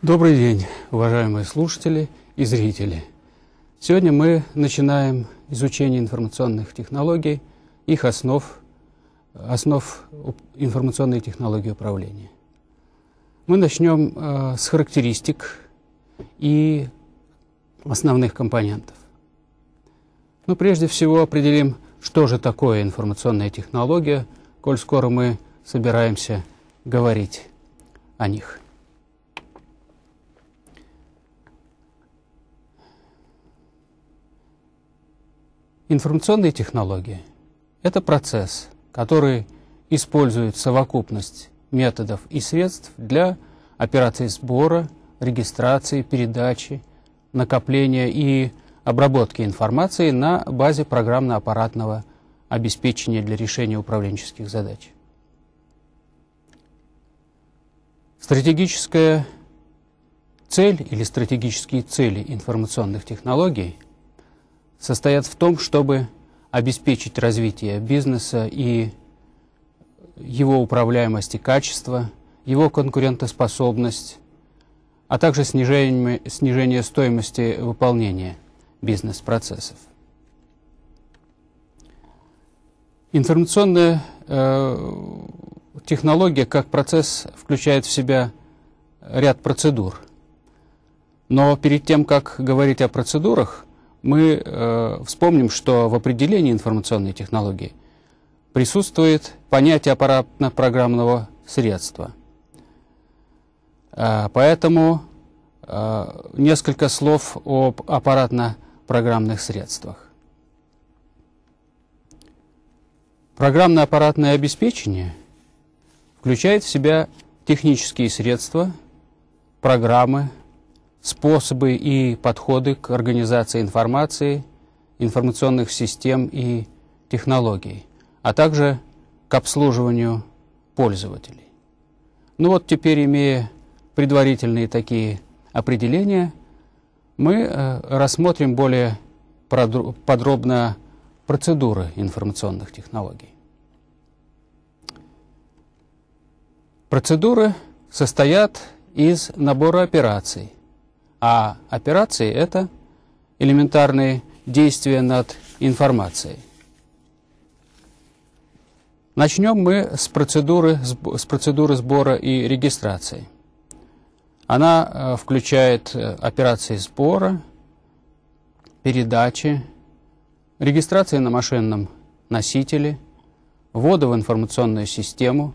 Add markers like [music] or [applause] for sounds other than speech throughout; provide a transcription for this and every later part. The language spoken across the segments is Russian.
Добрый день, уважаемые слушатели и зрители. Сегодня мы начинаем изучение информационных технологий, их основ, основ информационной технологии управления. Мы начнем э, с характеристик и основных компонентов. Но ну, прежде всего определим, что же такое информационная технология, коль скоро мы собираемся говорить о них. Информационные технологии – это процесс, который использует совокупность методов и средств для операций сбора, регистрации, передачи, накопления и обработки информации на базе программно-аппаратного обеспечения для решения управленческих задач. Стратегическая цель или стратегические цели информационных технологий – состоят в том, чтобы обеспечить развитие бизнеса и его управляемость и качество, его конкурентоспособность, а также снижение, снижение стоимости выполнения бизнес-процессов. Информационная э, технология как процесс включает в себя ряд процедур. Но перед тем, как говорить о процедурах, мы э, вспомним, что в определении информационной технологии присутствует понятие аппаратно-программного средства. Э, поэтому э, несколько слов об аппаратно-программных средствах. Программно-аппаратное обеспечение включает в себя технические средства, программы, способы и подходы к организации информации, информационных систем и технологий, а также к обслуживанию пользователей. Ну вот теперь, имея предварительные такие определения, мы э, рассмотрим более подробно процедуры информационных технологий. Процедуры состоят из набора операций, а операции – это элементарные действия над информацией. Начнем мы с процедуры, с процедуры сбора и регистрации. Она э, включает э, операции сбора, передачи, регистрации на машинном носителе, ввода в информационную систему,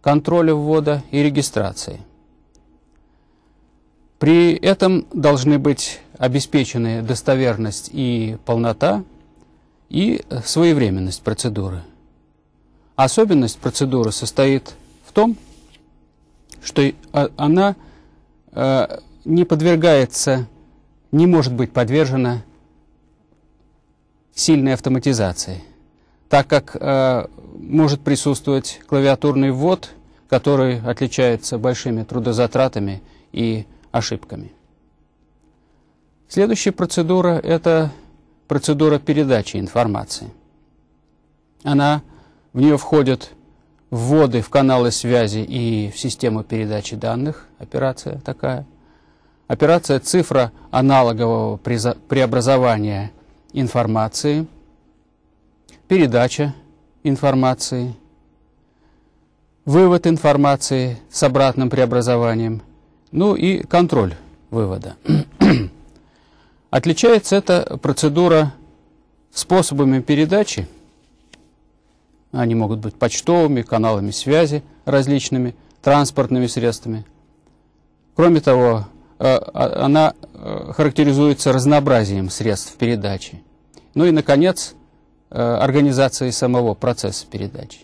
контроля ввода и регистрации – при этом должны быть обеспечены достоверность и полнота, и своевременность процедуры. Особенность процедуры состоит в том, что а, она э, не подвергается, не может быть подвержена сильной автоматизации, так как э, может присутствовать клавиатурный ввод, который отличается большими трудозатратами и ошибками. Следующая процедура – это процедура передачи информации. Она, в нее входят вводы в каналы связи и в систему передачи данных, операция такая. Операция цифра аналогового преобразования информации, передача информации, вывод информации с обратным преобразованием – ну и контроль вывода. [clears throat] Отличается эта процедура способами передачи. Они могут быть почтовыми, каналами связи различными, транспортными средствами. Кроме того, э, а, она э, характеризуется разнообразием средств передачи. Ну и, наконец, э, организацией самого процесса передачи.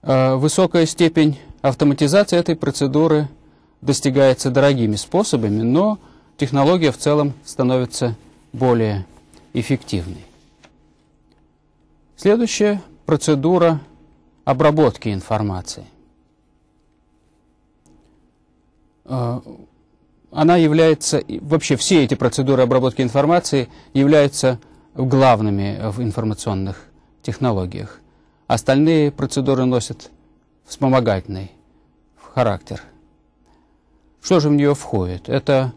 Высокая степень Автоматизация этой процедуры достигается дорогими способами, но технология в целом становится более эффективной. Следующая процедура обработки информации. Э, она является, вообще все эти процедуры обработки информации являются главными в информационных технологиях. Остальные процедуры носят вспомогательный в характер. Что же в нее входит? Это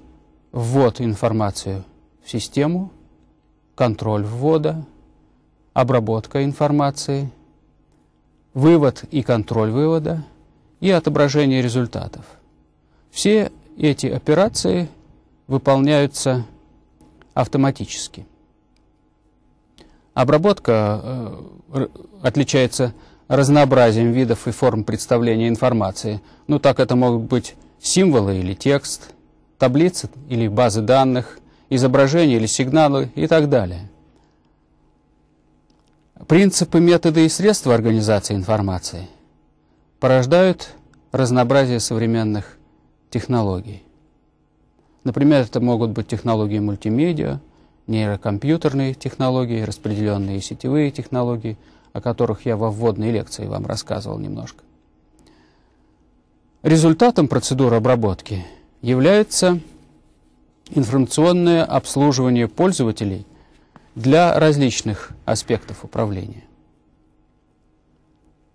ввод информации в систему, контроль ввода, обработка информации, вывод и контроль вывода и отображение результатов. Все эти операции выполняются автоматически. Обработка э, отличается разнообразием видов и форм представления информации. Ну, так это могут быть символы или текст, таблицы или базы данных, изображения или сигналы и так далее. Принципы, методы и средства организации информации порождают разнообразие современных технологий. Например, это могут быть технологии мультимедиа, нейрокомпьютерные технологии, распределенные сетевые технологии – о которых я во вводной лекции вам рассказывал немножко. Результатом процедуры обработки является информационное обслуживание пользователей для различных аспектов управления.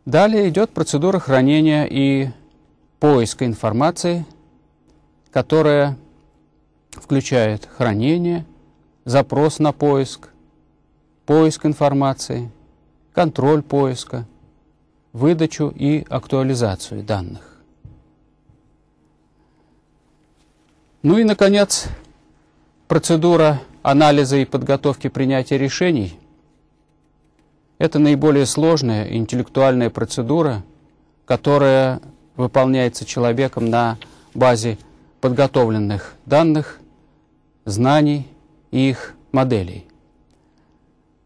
Далее идет процедура хранения и поиска информации, которая включает хранение, запрос на поиск, поиск информации, контроль поиска, выдачу и актуализацию данных. Ну и, наконец, процедура анализа и подготовки принятия решений. Это наиболее сложная интеллектуальная процедура, которая выполняется человеком на базе подготовленных данных, знаний и их моделей.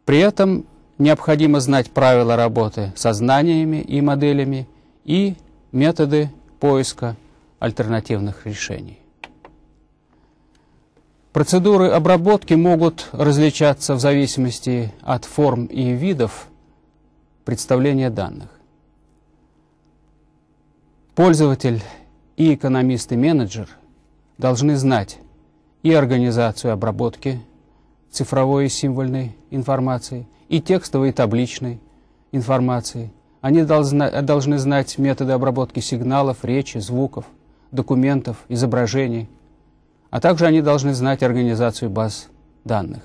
При этом необходимо знать правила работы со знаниями и моделями и методы поиска альтернативных решений. Процедуры обработки могут различаться в зависимости от форм и видов представления данных. Пользователь и экономист и менеджер должны знать и организацию обработки цифровой и символьной информации, и текстовой и табличной информации. Они должны, должны знать методы обработки сигналов, речи, звуков, документов, изображений, а также они должны знать организацию баз данных.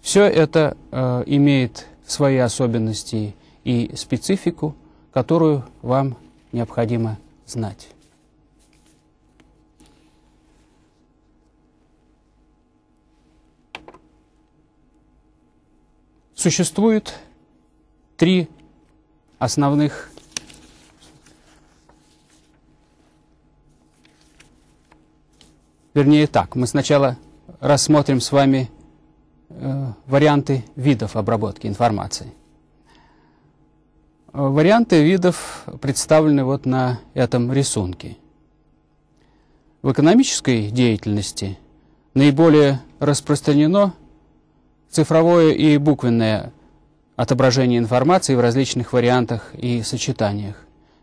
Все это э, имеет свои особенности и специфику, которую вам необходимо знать. Существует три основных Вернее так, мы сначала рассмотрим с вами э, варианты видов обработки информации. Э, варианты видов представлены вот на этом рисунке. В экономической деятельности наиболее распространено цифровое и буквенное отображение информации в различных вариантах и сочетаниях.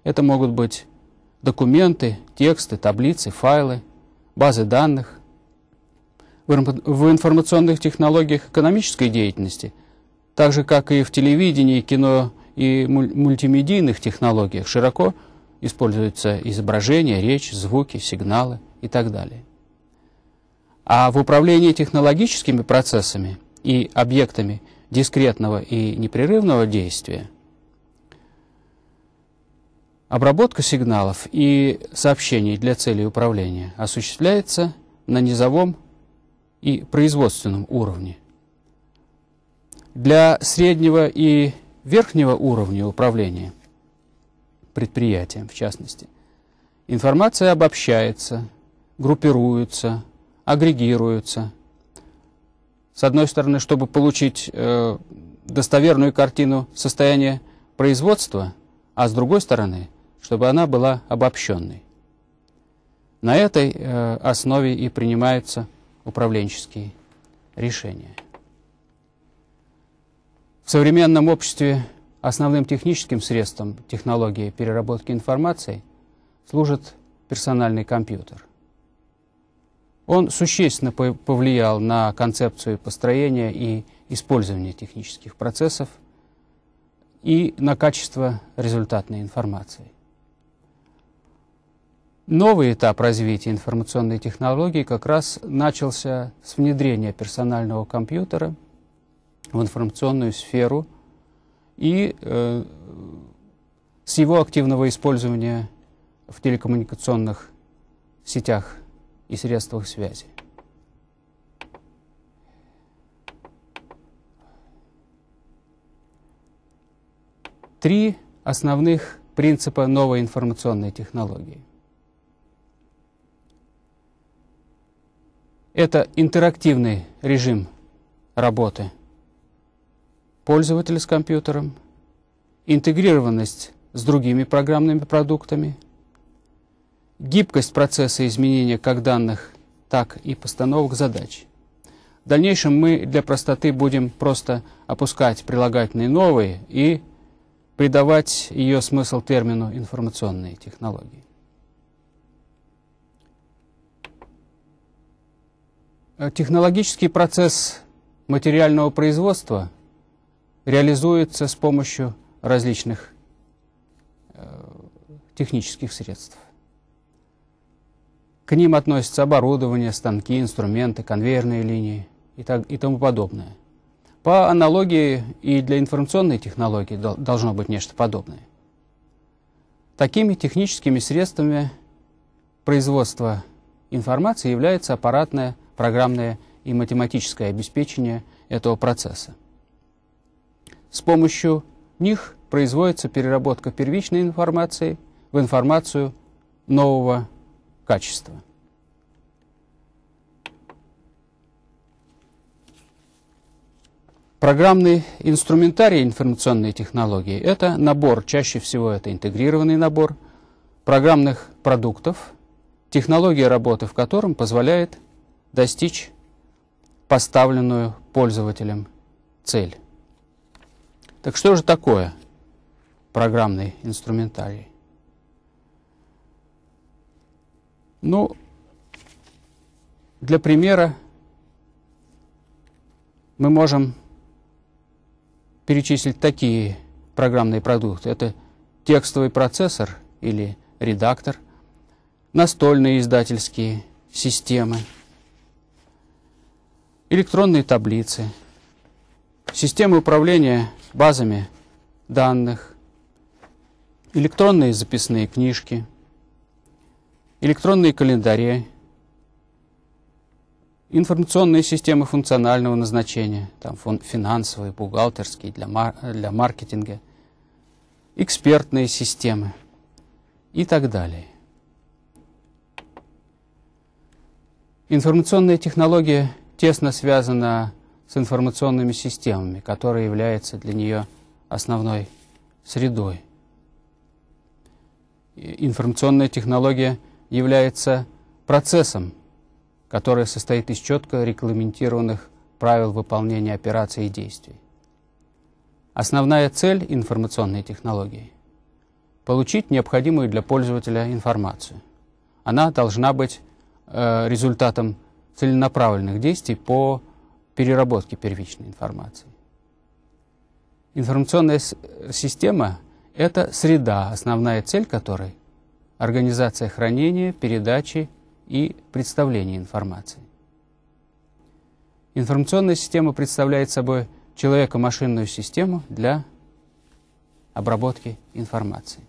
Это могут быть документы, тексты, таблицы, файлы, базы данных. В информационных технологиях экономической деятельности, так же как и в телевидении, кино и мультимедийных технологиях, широко используются изображения, речь, звуки, сигналы и так далее. А в управлении технологическими процессами – и объектами дискретного и непрерывного действия, обработка сигналов и сообщений для целей управления осуществляется на низовом и производственном уровне. Для среднего и верхнего уровня управления предприятием, в частности, информация обобщается, группируется, агрегируется, с одной стороны, чтобы получить э, достоверную картину состояния производства, а с другой стороны, чтобы она была обобщенной. На этой э, основе и принимаются управленческие решения. В современном обществе основным техническим средством технологии переработки информации служит персональный компьютер – он существенно повлиял на концепцию построения и использования технических процессов и на качество результатной информации. Новый этап развития информационной технологии как раз начался с внедрения персонального компьютера в информационную сферу и э, с его активного использования в телекоммуникационных сетях и средствах связи. Три основных принципа новой информационной технологии. Это интерактивный режим работы пользователя с компьютером, интегрированность с другими программными продуктами – гибкость процесса изменения как данных, так и постановок задач. В дальнейшем мы для простоты будем просто опускать прилагательные новые и придавать ее смысл термину информационные технологии. Э, технологический процесс материального производства реализуется с помощью различных э, технических средств. К ним относятся оборудование, станки, инструменты, конвейерные линии и, так, и тому подобное. По аналогии и для информационной технологии должно быть нечто подобное. Такими техническими средствами производства информации является аппаратное, программное и математическое обеспечение этого процесса. С помощью них производится переработка первичной информации в информацию нового качества. Программный инструментарий информационной технологии – это набор, чаще всего это интегрированный набор программных продуктов, технология работы в котором позволяет достичь поставленную пользователем цель. Так что же такое программный инструментарий? Ну, для примера мы можем перечислить такие программные продукты. Это текстовый процессор или редактор, настольные издательские системы, электронные таблицы, системы управления базами данных, электронные записные книжки – электронные календари, информационные системы функционального назначения, там финансовые, бухгалтерские, для, мар для маркетинга, экспертные системы и так далее. Информационная технология тесно связана с информационными системами, которые являются для нее основной средой. Информационная технология – является процессом, который состоит из четко регламентированных правил выполнения операций и действий. Основная цель информационной технологии – получить необходимую для пользователя информацию. Она должна быть э, результатом целенаправленных действий по переработке первичной информации. Информационная система – это среда, основная цель которой – организация хранения, передачи и представления информации. Информационная система представляет собой человека-машинную систему для обработки информации.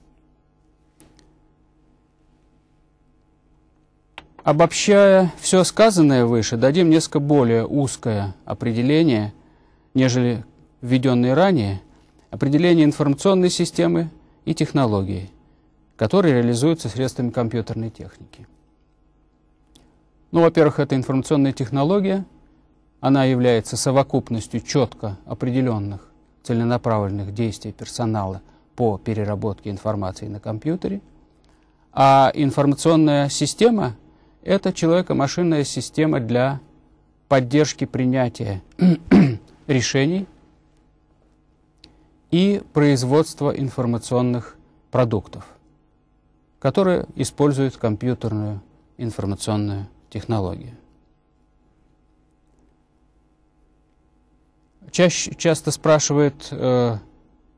Обобщая все сказанное выше, дадим несколько более узкое определение, нежели введенные ранее, определение информационной системы и технологии – которые реализуются средствами компьютерной техники. Ну, во-первых, это информационная технология, она является совокупностью четко определенных целенаправленных действий персонала по переработке информации на компьютере, а информационная система – это человеко-машинная система для поддержки принятия [clears throat] решений и производства информационных продуктов которые используют компьютерную информационную технологию. Чаще, часто спрашивают, э,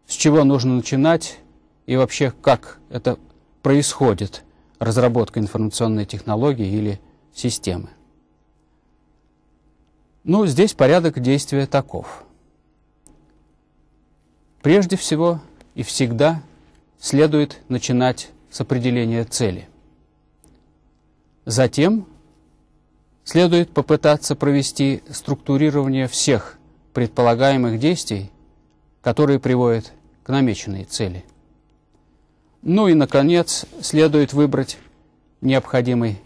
с чего нужно начинать и вообще как это происходит, разработка информационной технологии или системы. Ну, здесь порядок действия таков. Прежде всего и всегда следует начинать с определения цели. Затем следует попытаться провести структурирование всех предполагаемых действий, которые приводят к намеченной цели. Ну и, наконец, следует выбрать необходимый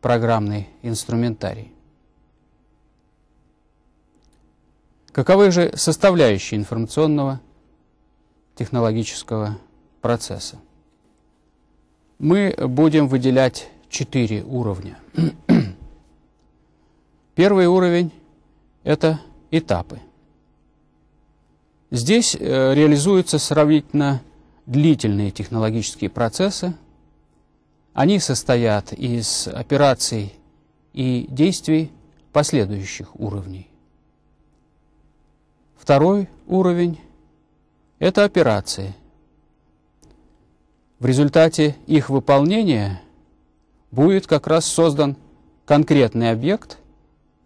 программный инструментарий. Каковы же составляющие информационного технологического процесса? мы будем выделять четыре уровня. [clears throat] Первый уровень – это этапы. Здесь э, реализуются сравнительно длительные технологические процессы. Они состоят из операций и действий последующих уровней. Второй уровень – это операции – в результате их выполнения будет как раз создан конкретный объект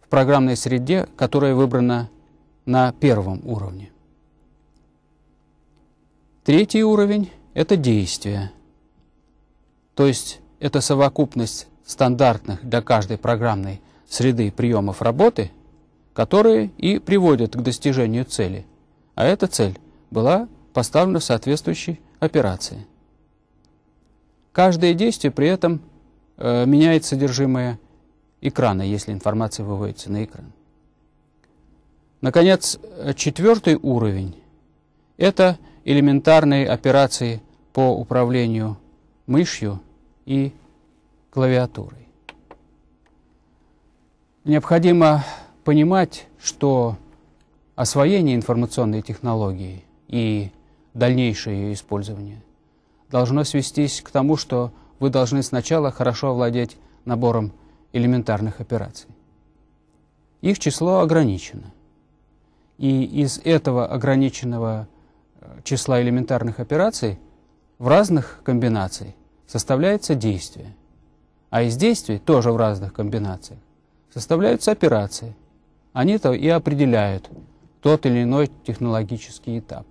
в программной среде, которая выбрана на первом уровне. Третий уровень – это действие, то есть это совокупность стандартных для каждой программной среды приемов работы, которые и приводят к достижению цели, а эта цель была поставлена в соответствующей операции. Каждое действие при этом э, меняет содержимое экрана, если информация выводится на экран. Наконец, э, четвертый уровень – это элементарные операции по управлению мышью и клавиатурой. Необходимо понимать, что освоение информационной технологии и дальнейшее ее использование – должно свестись к тому, что вы должны сначала хорошо овладеть набором элементарных операций. Их число ограничено. И из этого ограниченного э, числа элементарных операций в разных комбинациях составляется действие. А из действий тоже в разных комбинациях составляются операции. Они-то и определяют тот или иной технологический этап.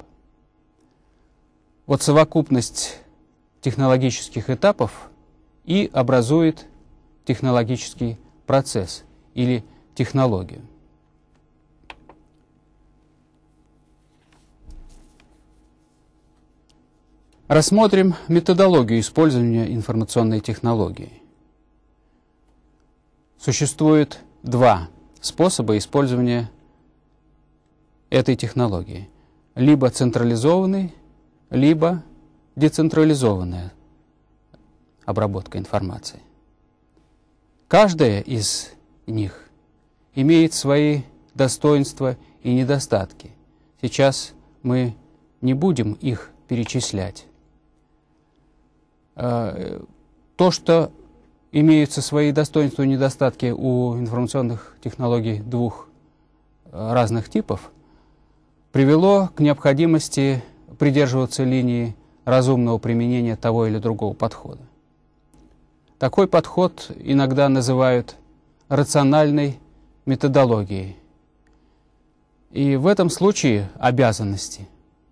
Вот совокупность технологических этапов и образует технологический процесс или технологию. Рассмотрим методологию использования информационной технологии. Существует два способа использования этой технологии. Либо централизованный, либо децентрализованная обработка информации. Каждая из них имеет свои достоинства и недостатки. Сейчас мы не будем их перечислять. Э, то, что имеются свои достоинства и недостатки у информационных технологий двух э, разных типов, привело к необходимости придерживаться линии разумного применения того или другого подхода. Такой подход иногда называют рациональной методологией. И в этом случае обязанности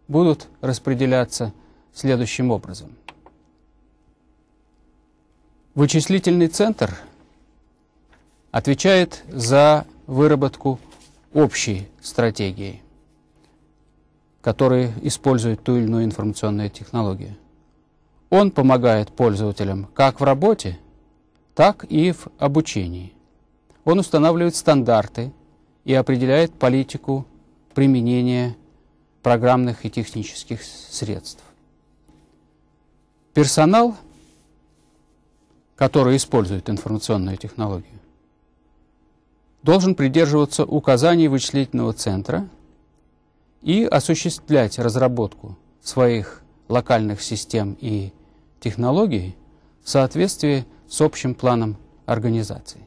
будут распределяться следующим образом. Вычислительный центр отвечает за выработку общей стратегии – которые используют ту или иную информационную технологию. Он помогает пользователям как в работе, так и в обучении. Он устанавливает стандарты и определяет политику применения программных и технических средств. Персонал, который использует информационную технологию, должен придерживаться указаний вычислительного центра – и осуществлять разработку своих локальных систем и технологий в соответствии с общим планом организации.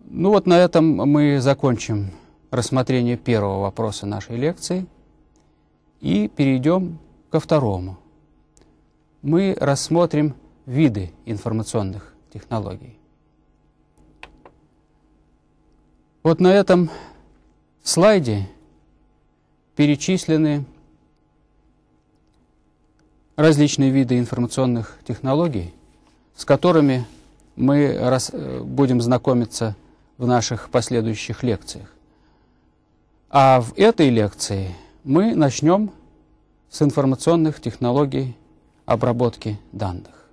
Ну вот на этом мы закончим рассмотрение первого вопроса нашей лекции и перейдем ко второму. Мы рассмотрим виды информационных технологий. Вот на этом в слайде перечислены различные виды информационных технологий, с которыми мы рас, э, будем знакомиться в наших последующих лекциях. А в этой лекции мы начнем с информационных технологий обработки данных.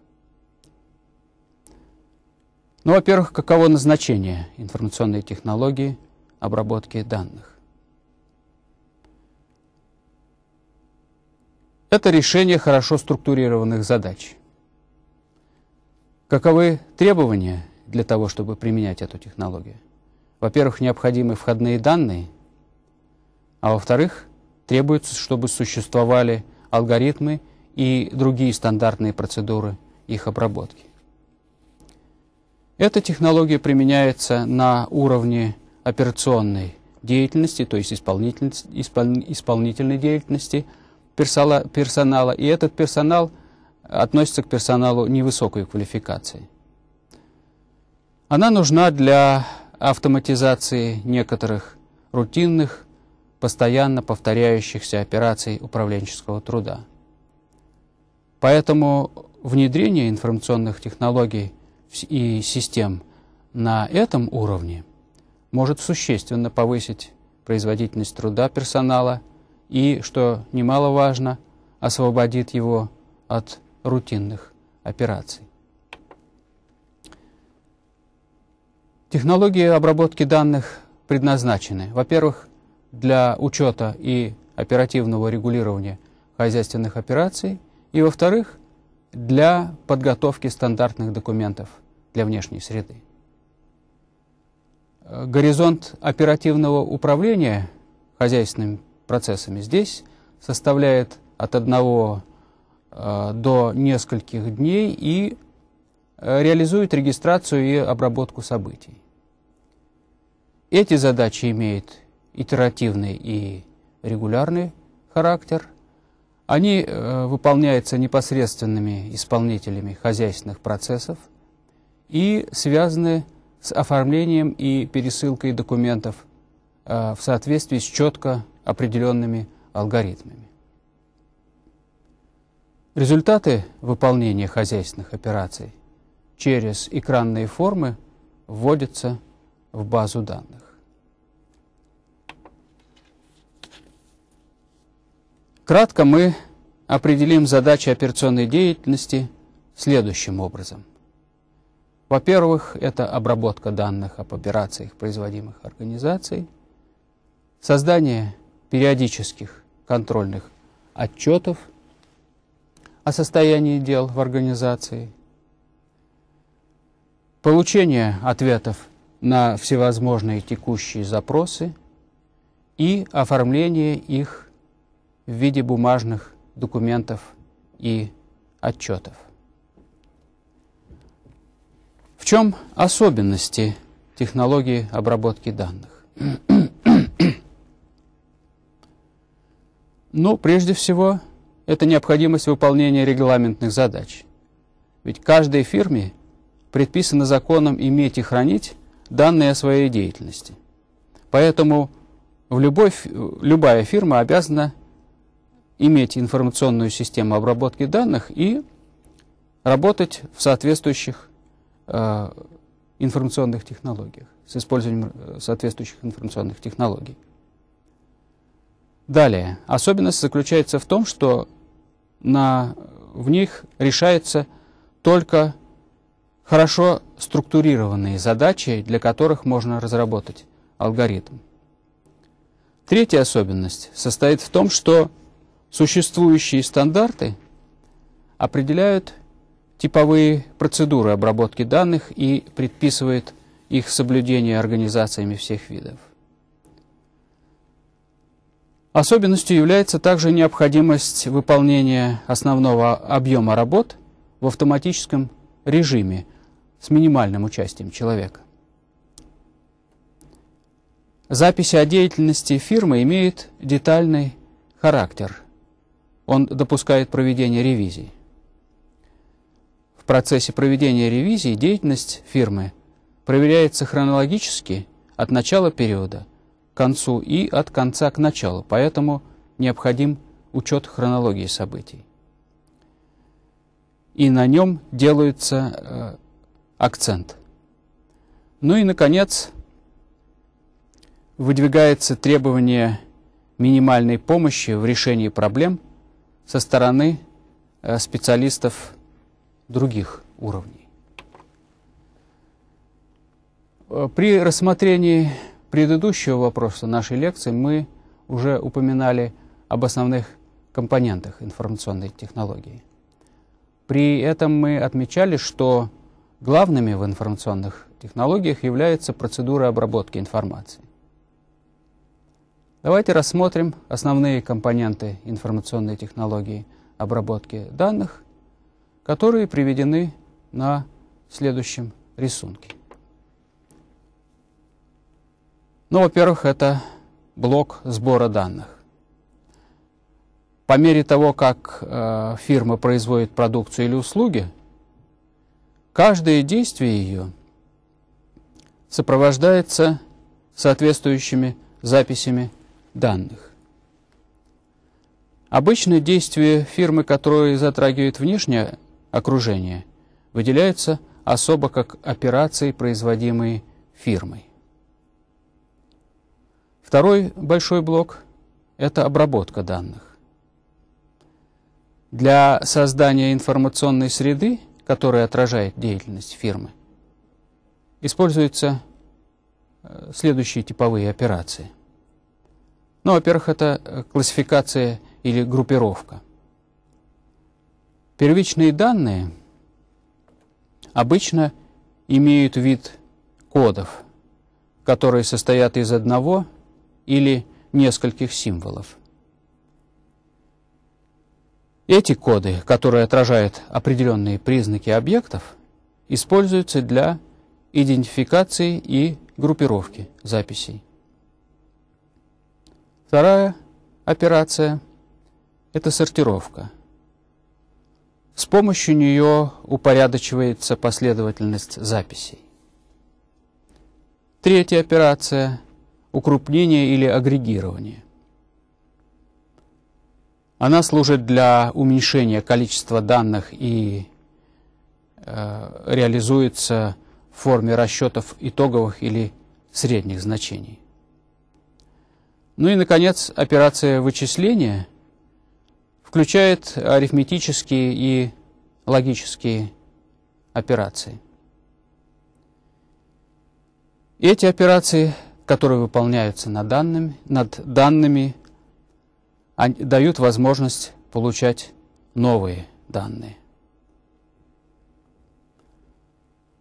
Ну, во-первых, каково назначение информационной технологии – обработки данных. Это решение хорошо структурированных задач. Каковы требования для того, чтобы применять эту технологию? Во-первых, необходимы входные данные, а во-вторых, требуется, чтобы существовали алгоритмы и другие стандартные процедуры их обработки. Эта технология применяется на уровне операционной деятельности, то есть исполнитель, исполнительной деятельности персонала, персонала. И этот персонал э, относится к персоналу невысокой квалификации. Она нужна для автоматизации некоторых рутинных, постоянно повторяющихся операций управленческого труда. Поэтому внедрение информационных технологий и систем на этом уровне – может существенно повысить производительность труда персонала и, что немаловажно, освободит его от рутинных операций. Технологии обработки данных предназначены, во-первых, для учета и оперативного регулирования хозяйственных операций, и, во-вторых, для подготовки стандартных документов для внешней среды горизонт оперативного управления хозяйственными процессами здесь составляет от одного э, до нескольких дней и э, реализует регистрацию и обработку событий. Эти задачи имеют итеративный и регулярный характер. Они э, выполняются непосредственными исполнителями хозяйственных процессов и связаны с с оформлением и пересылкой документов э, в соответствии с четко определенными алгоритмами. Результаты выполнения хозяйственных операций через экранные формы вводятся в базу данных. Кратко мы определим задачи операционной деятельности следующим образом. Во-первых, это обработка данных об операциях, производимых организацией, создание периодических контрольных отчетов о состоянии дел в организации, получение ответов на всевозможные текущие запросы и оформление их в виде бумажных документов и отчетов чем особенности технологии обработки данных? [clears throat] ну, прежде всего, это необходимость выполнения регламентных задач. Ведь каждой фирме предписано законом иметь и хранить данные о своей деятельности. Поэтому в любой, любая фирма обязана иметь информационную систему обработки данных и работать в соответствующих Э, информационных технологиях, с использованием э, соответствующих информационных технологий. Далее, особенность заключается в том, что на, в них решаются только хорошо структурированные задачи, для которых можно разработать алгоритм. Третья особенность состоит в том, что существующие стандарты определяют типовые процедуры обработки данных и предписывает их соблюдение организациями всех видов. Особенностью является также необходимость выполнения основного объема работ в автоматическом режиме с минимальным участием человека. Записи о деятельности фирмы имеют детальный характер. Он допускает проведение ревизий процессе проведения ревизии деятельность фирмы проверяется хронологически от начала периода к концу и от конца к началу, поэтому необходим учет хронологии событий. И на нем делается э, акцент. Ну и, наконец, выдвигается требование минимальной помощи в решении проблем со стороны э, специалистов других уровней. Э, при рассмотрении предыдущего вопроса нашей лекции мы уже упоминали об основных компонентах информационной технологии. При этом мы отмечали, что главными в информационных технологиях являются процедуры обработки информации. Давайте рассмотрим основные компоненты информационной технологии обработки данных которые приведены на следующем рисунке. Ну, во-первых, это блок сбора данных. По мере того, как э, фирма производит продукцию или услуги, каждое действие ее сопровождается соответствующими записями данных. Обычно действия фирмы, которые затрагивают внешнее окружения, выделяются особо как операции, производимые фирмой. Второй большой блок – это обработка данных. Для создания информационной среды, которая отражает деятельность фирмы, используются э, следующие типовые операции. Ну, во-первых, это э, классификация или группировка – Первичные данные обычно имеют вид кодов, которые состоят из одного или нескольких символов. Эти коды, которые отражают определенные признаки объектов, используются для идентификации и группировки записей. Вторая операция – это сортировка – с помощью нее упорядочивается последовательность записей. Третья операция – укрупнение или агрегирование. Она служит для уменьшения количества данных и э, реализуется в форме расчетов итоговых или средних значений. Ну и, наконец, операция вычисления – включает арифметические и логические операции. эти операции, которые выполняются над данными, над данными дают возможность получать новые данные.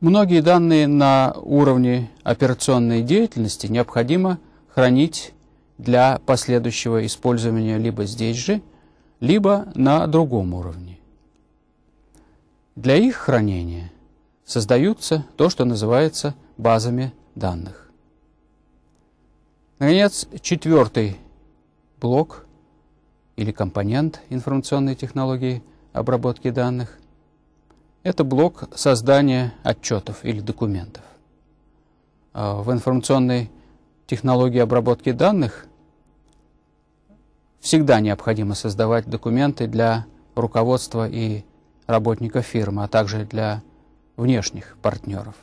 Многие данные на уровне операционной деятельности необходимо хранить для последующего использования либо здесь же, либо на другом уровне. Для их хранения создаются то, что называется базами данных. Наконец, четвертый блок или компонент информационной технологии обработки данных – это блок создания отчетов или документов. А в информационной технологии обработки данных всегда необходимо создавать документы для руководства и работников фирмы, а также для внешних партнеров.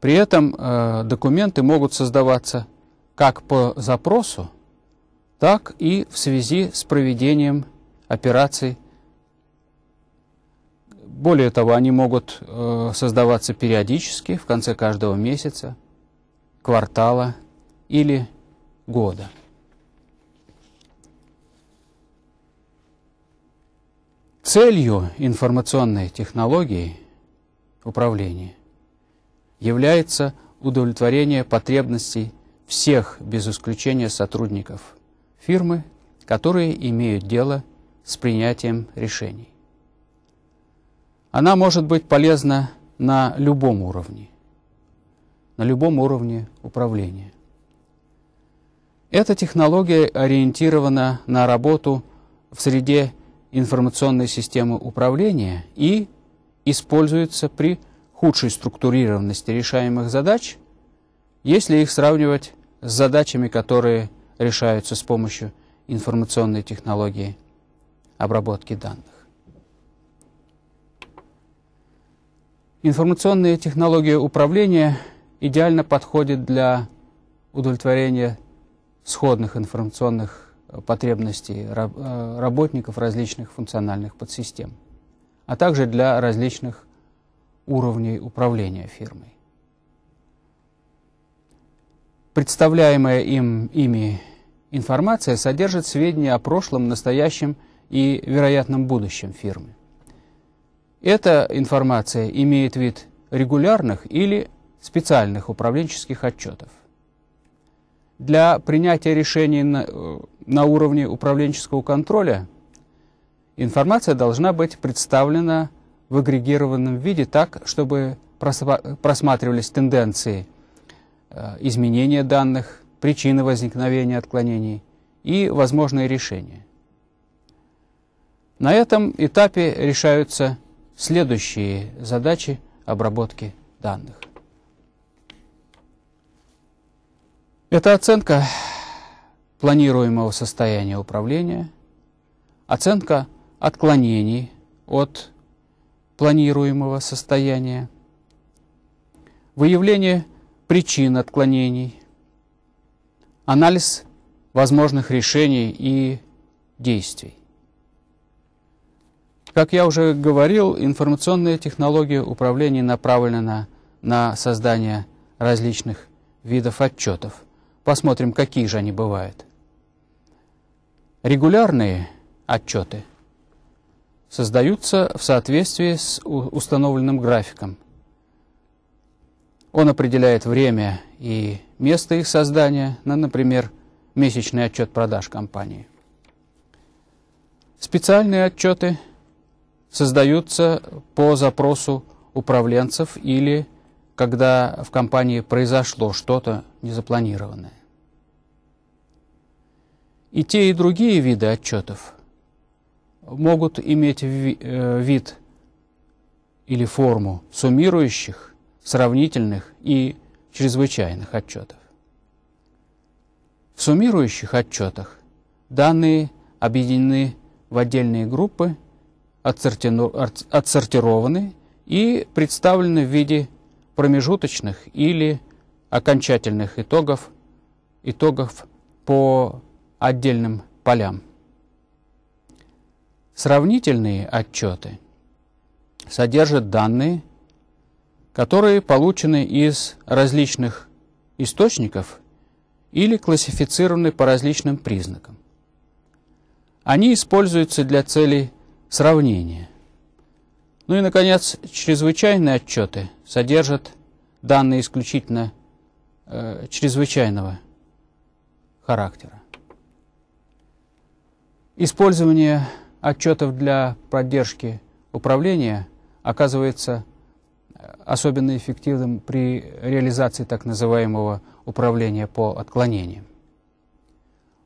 При этом э, документы могут создаваться как по запросу, так и в связи с проведением операций. Более того, они могут э, создаваться периодически, в конце каждого месяца, квартала или года. Целью информационной технологии управления является удовлетворение потребностей всех без исключения сотрудников фирмы, которые имеют дело с принятием решений. Она может быть полезна на любом уровне, на любом уровне управления. Эта технология ориентирована на работу в среде информационной системы управления и используется при худшей структурированности решаемых задач, если их сравнивать с задачами, которые решаются с помощью информационной технологии обработки данных. Информационная технология управления идеально подходит для удовлетворения сходных информационных потребностей э, работников различных функциональных подсистем, а также для различных уровней управления фирмой. Представляемая им, ими информация содержит сведения о прошлом, настоящем и вероятном будущем фирмы. Эта информация имеет вид регулярных или специальных управленческих отчетов для принятия решений на, э, на уровне управленческого контроля информация должна быть представлена в агрегированном виде так, чтобы просматривались тенденции э, изменения данных, причины возникновения отклонений и возможные решения. На этом этапе решаются следующие задачи обработки данных. Это оценка планируемого состояния управления, оценка отклонений от планируемого состояния, выявление причин отклонений, анализ возможных решений и действий. Как я уже говорил, информационные технологии управления направлены на, на создание различных видов отчетов – Посмотрим, какие же они бывают. Регулярные отчеты создаются в соответствии с установленным графиком. Он определяет время и место их создания на, например, месячный отчет продаж компании. Специальные отчеты создаются по запросу управленцев или когда в компании произошло что-то незапланированное. И те, и другие виды отчетов могут иметь э, вид или форму суммирующих, сравнительных и чрезвычайных отчетов. В суммирующих отчетах данные объединены в отдельные группы, отсортированы и представлены в виде промежуточных или окончательных итогов, итогов по отдельным полям. Сравнительные отчеты содержат данные, которые получены из различных источников или классифицированы по различным признакам. Они используются для целей сравнения. Ну и, наконец, чрезвычайные отчеты содержат данные исключительно э, чрезвычайного характера. Использование отчетов для поддержки управления оказывается э, особенно эффективным при реализации так называемого управления по отклонениям.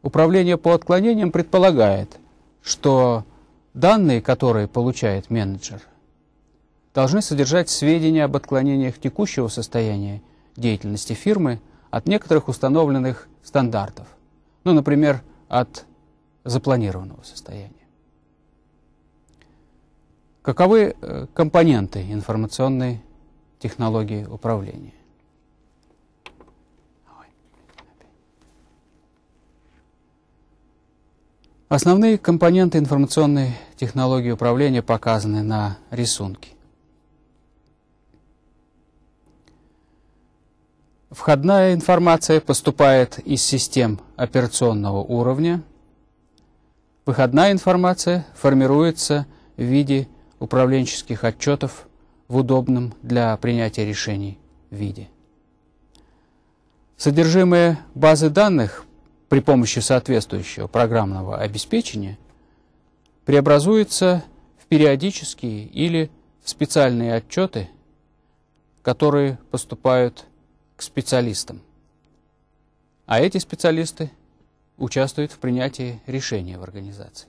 Управление по отклонениям предполагает, что данные, которые получает менеджер, должны содержать сведения об отклонениях текущего состояния деятельности фирмы от некоторых установленных стандартов, ну, например, от запланированного состояния. Каковы э, компоненты информационной технологии управления? Основные компоненты информационной технологии управления показаны на рисунке. Входная информация поступает из систем операционного уровня. Выходная информация формируется в виде управленческих отчетов в удобном для принятия решений виде. Содержимое базы данных при помощи соответствующего программного обеспечения преобразуется в периодические или в специальные отчеты, которые поступают к специалистам. А эти специалисты участвуют в принятии решения в организации.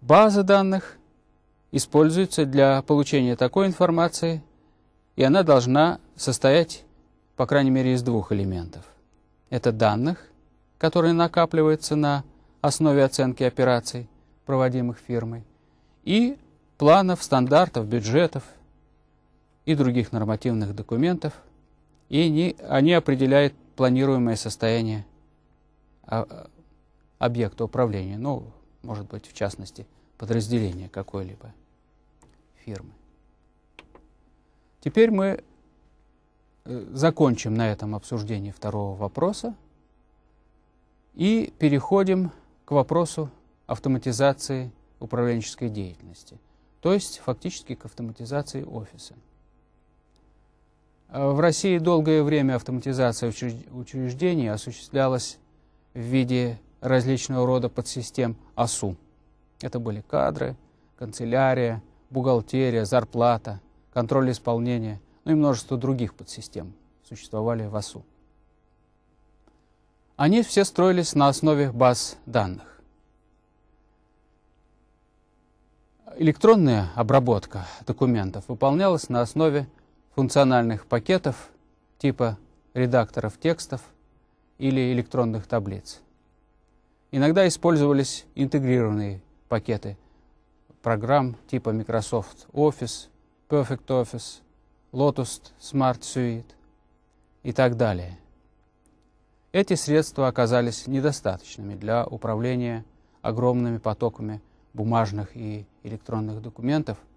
База данных используется для получения такой информации, и она должна состоять, по крайней мере, из двух элементов. Это данных, которые накапливаются на основе оценки операций, проводимых фирмой, и планов, стандартов, бюджетов и других нормативных документов – и они, они определяют планируемое состояние а, объекта управления, ну, может быть, в частности, подразделения какой-либо фирмы. Теперь мы э, закончим на этом обсуждение второго вопроса и переходим к вопросу автоматизации управленческой деятельности, то есть фактически к автоматизации офиса. В России долгое время автоматизация учреждений осуществлялась в виде различного рода подсистем АСУ. Это были кадры, канцелярия, бухгалтерия, зарплата, контроль исполнения, ну и множество других подсистем существовали в АСУ. Они все строились на основе баз данных. Электронная обработка документов выполнялась на основе функциональных пакетов типа редакторов текстов или электронных таблиц. Иногда использовались интегрированные пакеты программ типа Microsoft Office, Perfect Office, Lotus Smart Suite и так далее. Эти средства оказались недостаточными для управления огромными потоками бумажных и электронных документов –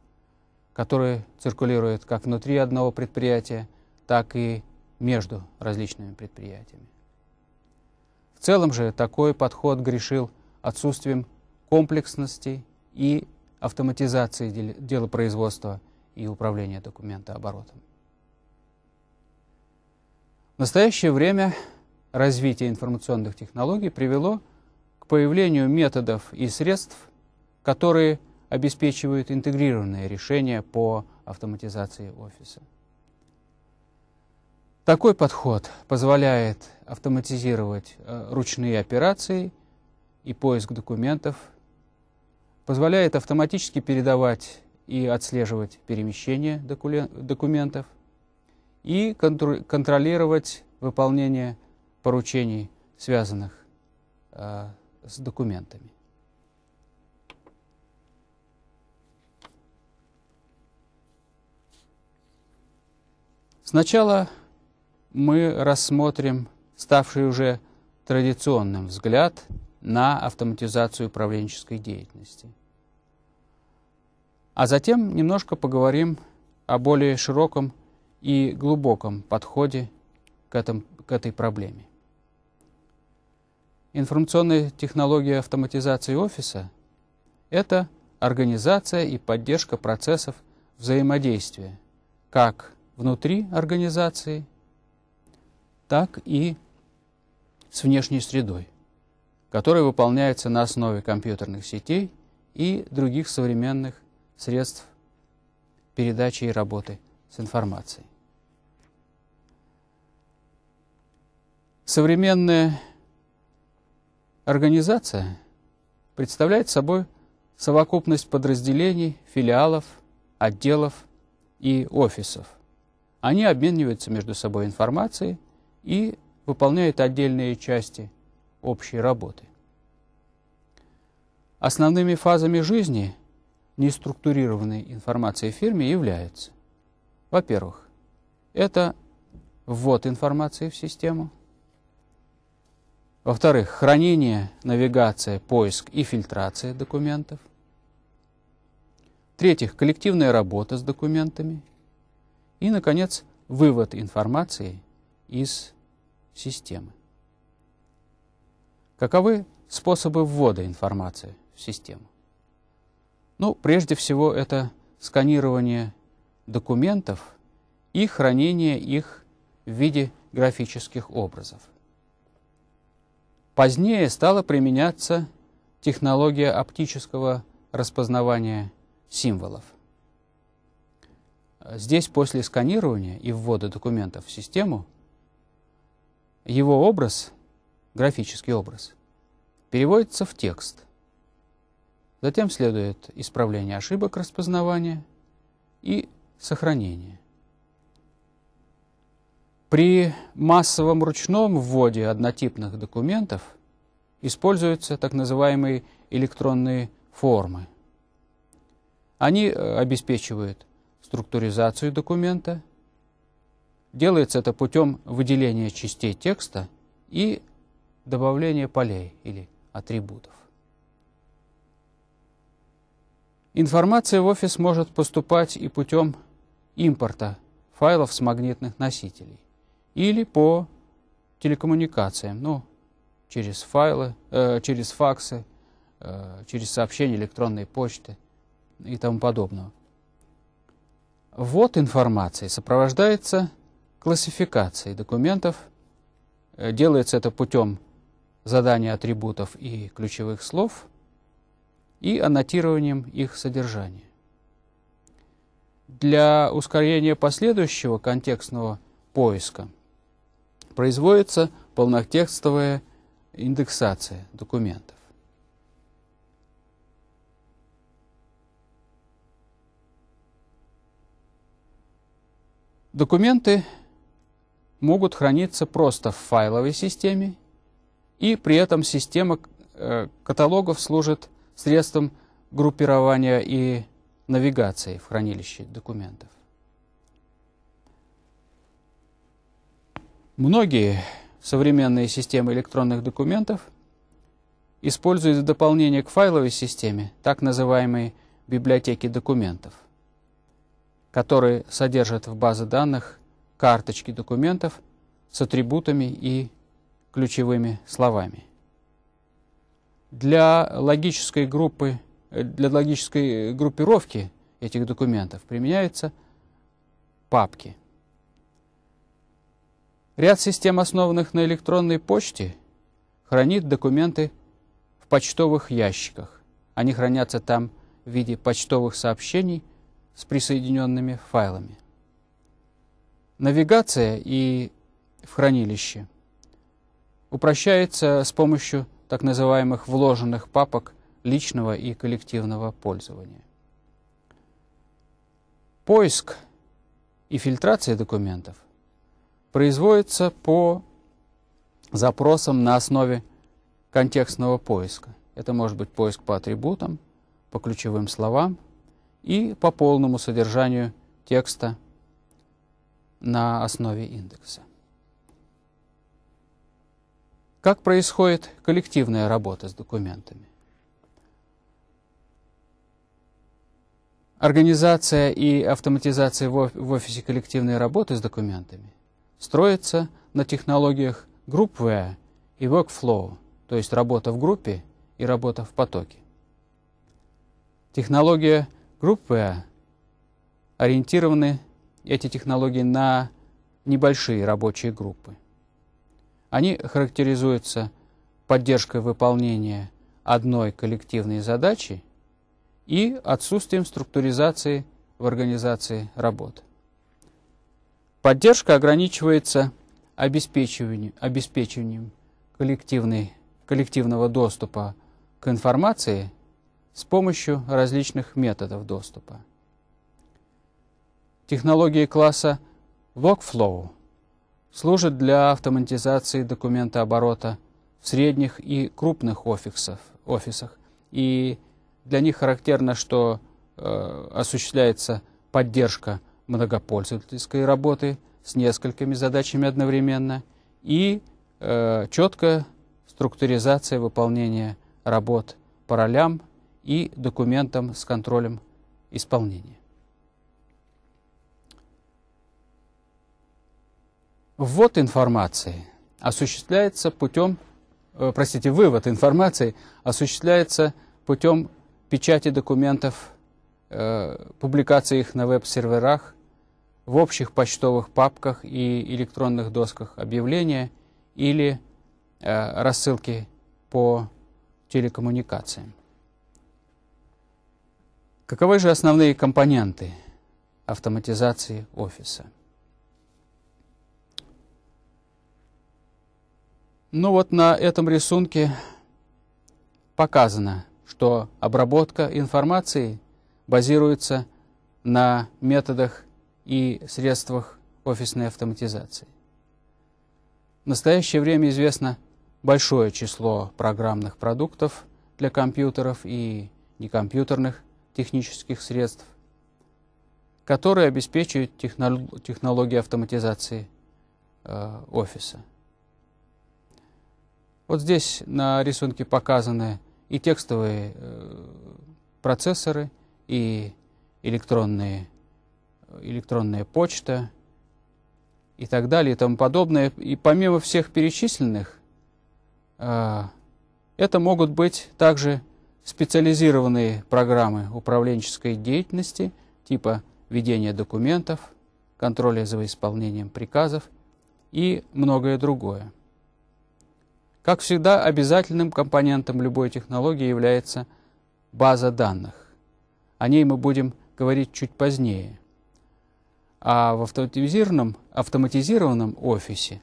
которые циркулируют как внутри одного предприятия, так и между различными предприятиями. В целом же такой подход грешил отсутствием комплексности и автоматизации дел делопроизводства и управления документооборотом. В настоящее время развитие информационных технологий привело к появлению методов и средств, которые – обеспечивают интегрированные решения по автоматизации офиса. Такой подход позволяет автоматизировать э, ручные операции и поиск документов, позволяет автоматически передавать и отслеживать перемещение документов и контролировать выполнение поручений, связанных э, с документами. Сначала мы рассмотрим ставший уже традиционным взгляд на автоматизацию управленческой деятельности. А затем немножко поговорим о более широком и глубоком подходе к, этом, к этой проблеме. Информационная технология автоматизации офиса – это организация и поддержка процессов взаимодействия как внутри организации, так и с внешней средой, которая выполняется на основе компьютерных сетей и других современных средств передачи и работы с информацией. Современная организация представляет собой совокупность подразделений, филиалов, отделов и офисов – они обмениваются между собой информацией и выполняют отдельные части общей работы. Основными фазами жизни неструктурированной информации в фирме являются, во-первых, это ввод информации в систему, во-вторых, хранение, навигация, поиск и фильтрация документов, в-третьих, коллективная работа с документами – и, наконец, вывод информации из системы. Каковы способы ввода информации в систему? Ну, прежде всего, это сканирование документов и хранение их в виде графических образов. Позднее стала применяться технология оптического распознавания символов. Здесь после сканирования и ввода документов в систему его образ, графический образ, переводится в текст. Затем следует исправление ошибок распознавания и сохранение. При массовом ручном вводе однотипных документов используются так называемые электронные формы. Они э, обеспечивают структуризацию документа. Делается это путем выделения частей текста и добавления полей или атрибутов. Информация в офис может поступать и путем импорта файлов с магнитных носителей или по телекоммуникациям, ну, через файлы, э, через факсы, э, через сообщения электронной почты и тому подобного. Ввод информации сопровождается классификацией документов. Э, делается это путем задания атрибутов и ключевых слов и аннотированием их содержания. Для ускорения последующего контекстного поиска производится полнотекстовая индексация документа. Документы могут храниться просто в файловой системе, и при этом система э, каталогов служит средством группирования и навигации в хранилище документов. Многие современные системы электронных документов используют в дополнение к файловой системе так называемые библиотеки документов который содержит в базе данных карточки документов с атрибутами и ключевыми словами. Для логической группы, э, для логической группировки этих документов применяются папки. Ряд систем, основанных на электронной почте, хранит документы в почтовых ящиках. Они хранятся там в виде почтовых сообщений – с присоединенными файлами. Навигация и в хранилище упрощается с помощью так называемых вложенных папок личного и коллективного пользования. Поиск и фильтрация документов производится по запросам на основе контекстного поиска. Это может быть поиск по атрибутам, по ключевым словам и по полному содержанию текста на основе индекса. Как происходит коллективная работа с документами? Организация и автоматизация в офисе коллективной работы с документами строится на технологиях GroupWare и Workflow, то есть работа в группе и работа в потоке. Технология – Группы а ориентированы эти технологии на небольшие рабочие группы. Они характеризуются поддержкой выполнения одной коллективной задачи и отсутствием структуризации в организации работ. Поддержка ограничивается обеспечиванием, обеспечиванием коллективной, коллективного доступа к информации – с помощью различных методов доступа. Технологии класса Workflow служат для автоматизации документа оборота в средних и крупных офисах, офисах и для них характерно, что э, осуществляется поддержка многопользовательской работы с несколькими задачами одновременно и э, четкая структуризация выполнения работ по ролям и документом с контролем исполнения. Ввод информации осуществляется путем, э, простите, вывод информации осуществляется путем печати документов, э, публикации их на веб-серверах, в общих почтовых папках и электронных досках объявления или э, рассылки по телекоммуникациям. Каковы же основные компоненты автоматизации офиса? Ну вот на этом рисунке показано, что обработка информации базируется на методах и средствах офисной автоматизации. В настоящее время известно большое число программных продуктов для компьютеров и некомпьютерных технических средств, которые обеспечивают технол технологии автоматизации э, офиса. Вот здесь на рисунке показаны и текстовые э, процессоры, и электронные, электронная почта, и так далее, и тому подобное. И помимо всех перечисленных, э, это могут быть также специализированные программы управленческой деятельности типа ведения документов, контроля за исполнением приказов и многое другое. Как всегда, обязательным компонентом любой технологии является база данных. О ней мы будем говорить чуть позднее. А в автоматизированном, автоматизированном офисе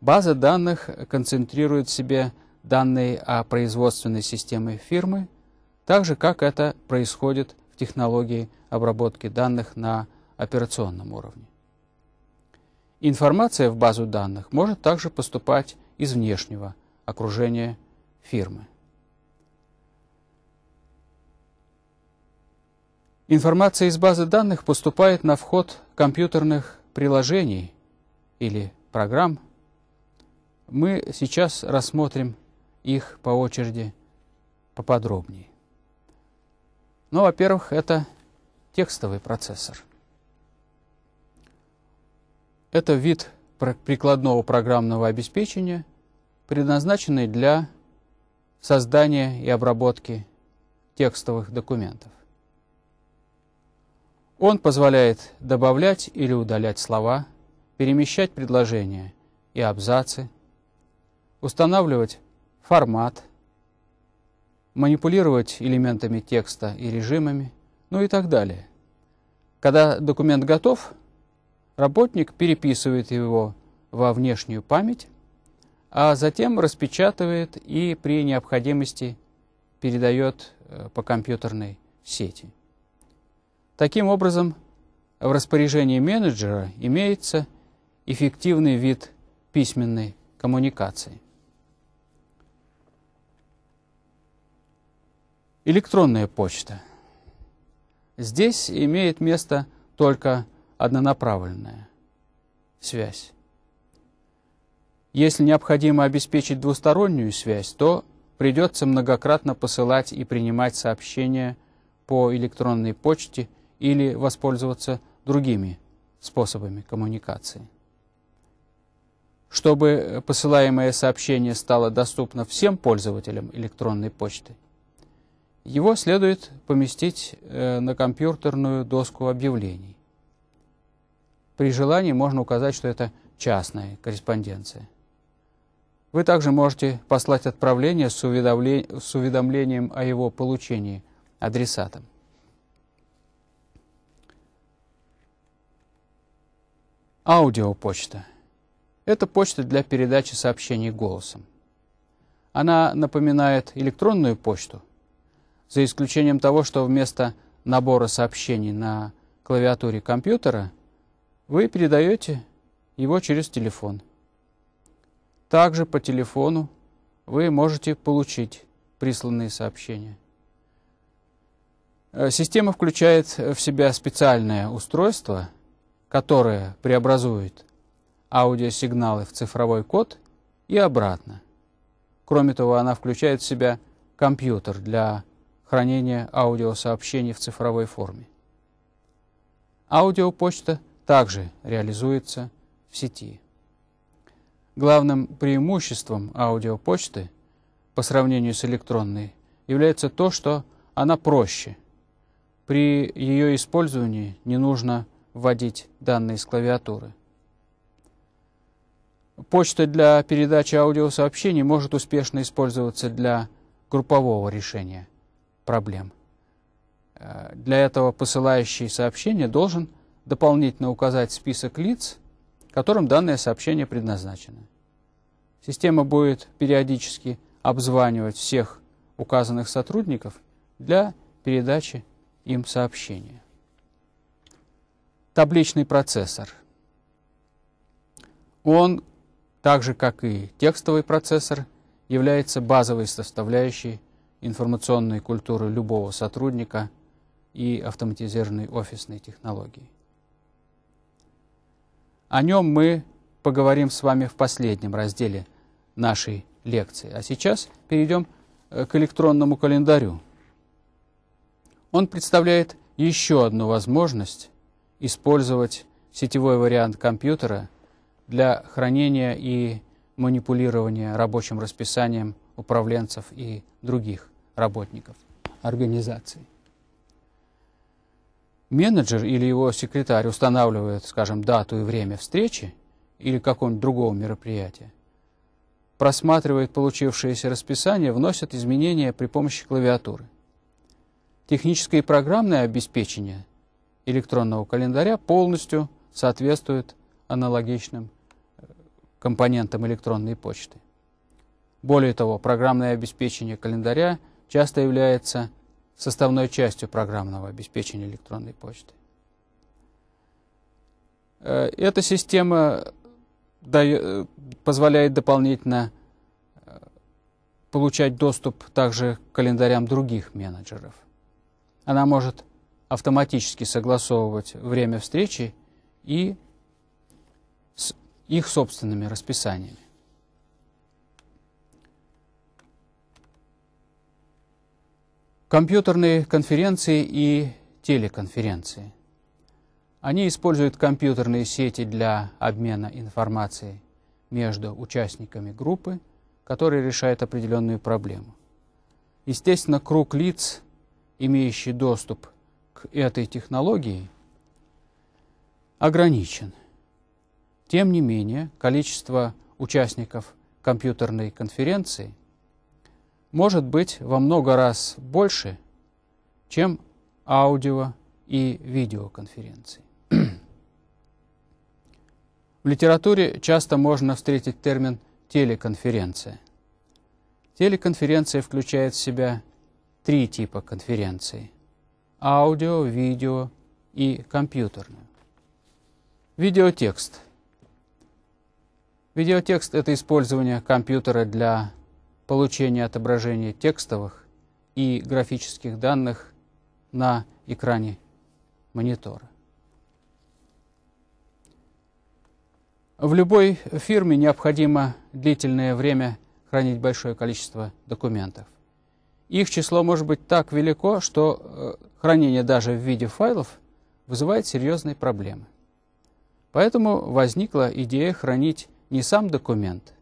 база данных концентрирует в себе данные о а, производственной системе фирмы, так же, как это происходит в технологии обработки данных на операционном уровне. Информация в базу данных может также поступать из внешнего окружения фирмы. Информация из базы данных поступает на вход компьютерных приложений или программ. Мы сейчас рассмотрим их по очереди поподробнее. Ну, во-первых, это текстовый процессор. Это вид прикладного программного обеспечения, предназначенный для создания и обработки текстовых документов. Он позволяет добавлять или удалять слова, перемещать предложения и абзацы, устанавливать формат, манипулировать элементами текста и режимами, ну и так далее. Когда документ готов, работник переписывает его во внешнюю память, а затем распечатывает и при необходимости передает э, по компьютерной сети. Таким образом, в распоряжении менеджера имеется эффективный вид письменной коммуникации. Электронная почта. Здесь имеет место только однонаправленная связь. Если необходимо обеспечить двустороннюю связь, то придется многократно посылать и принимать сообщения по электронной почте или воспользоваться другими способами коммуникации. Чтобы посылаемое сообщение стало доступно всем пользователям электронной почты – его следует поместить э, на компьютерную доску объявлений. При желании можно указать, что это частная корреспонденция. Вы также можете послать отправление с, уведомлением, с уведомлением о его получении адресатом. Аудиопочта. Это почта для передачи сообщений голосом. Она напоминает электронную почту, за исключением того, что вместо набора сообщений на клавиатуре компьютера вы передаете его через телефон. Также по телефону вы можете получить присланные сообщения. Э, система включает в себя специальное устройство, которое преобразует аудиосигналы в цифровой код и обратно. Кроме того, она включает в себя компьютер для хранения аудиосообщений в цифровой форме. Аудиопочта также реализуется в сети. Главным преимуществом аудиопочты по сравнению с электронной является то, что она проще. При ее использовании не нужно вводить данные с клавиатуры. Почта для передачи аудиосообщений может успешно использоваться для группового решения – проблем. Э, для этого посылающий сообщение должен дополнительно указать список лиц, которым данное сообщение предназначено. Система будет периодически обзванивать всех указанных сотрудников для передачи им сообщения. Табличный процессор. Он, так же как и текстовый процессор, является базовой составляющей информационной культуры любого сотрудника и автоматизированной офисной технологии. О нем мы поговорим с вами в последнем разделе нашей лекции. А сейчас перейдем э, к электронному календарю. Он представляет еще одну возможность использовать сетевой вариант компьютера для хранения и манипулирования рабочим расписанием управленцев и других работников организации. Менеджер или его секретарь устанавливает, скажем, дату и время встречи или какого-нибудь другого мероприятия, просматривает получившееся расписание, вносит изменения при помощи клавиатуры. Техническое и программное обеспечение электронного календаря полностью соответствует аналогичным э, компонентам электронной почты. Более того, программное обеспечение календаря часто является составной частью программного обеспечения электронной почты. Э, эта система э, позволяет дополнительно э, получать доступ также к календарям других менеджеров. Она может автоматически согласовывать время встречи и с их собственными расписаниями. Компьютерные конференции и телеконференции. Они используют компьютерные сети для обмена информацией между участниками группы, которые решают определенную проблему. Естественно, круг лиц, имеющий доступ к этой технологии, ограничен. Тем не менее, количество участников компьютерной конференции может быть во много раз больше, чем аудио- и видеоконференции. [clears throat] В литературе часто можно встретить термин «телеконференция». Телеконференция включает в себя три типа конференции – аудио, видео и компьютерную. Видеотекст. Видеотекст – это использование компьютера для получения отображения текстовых и графических данных на экране монитора. В любой фирме необходимо длительное время хранить большое количество документов. Их число может быть так велико, что э, хранение даже в виде файлов вызывает серьезные проблемы. Поэтому возникла идея хранить не сам документ,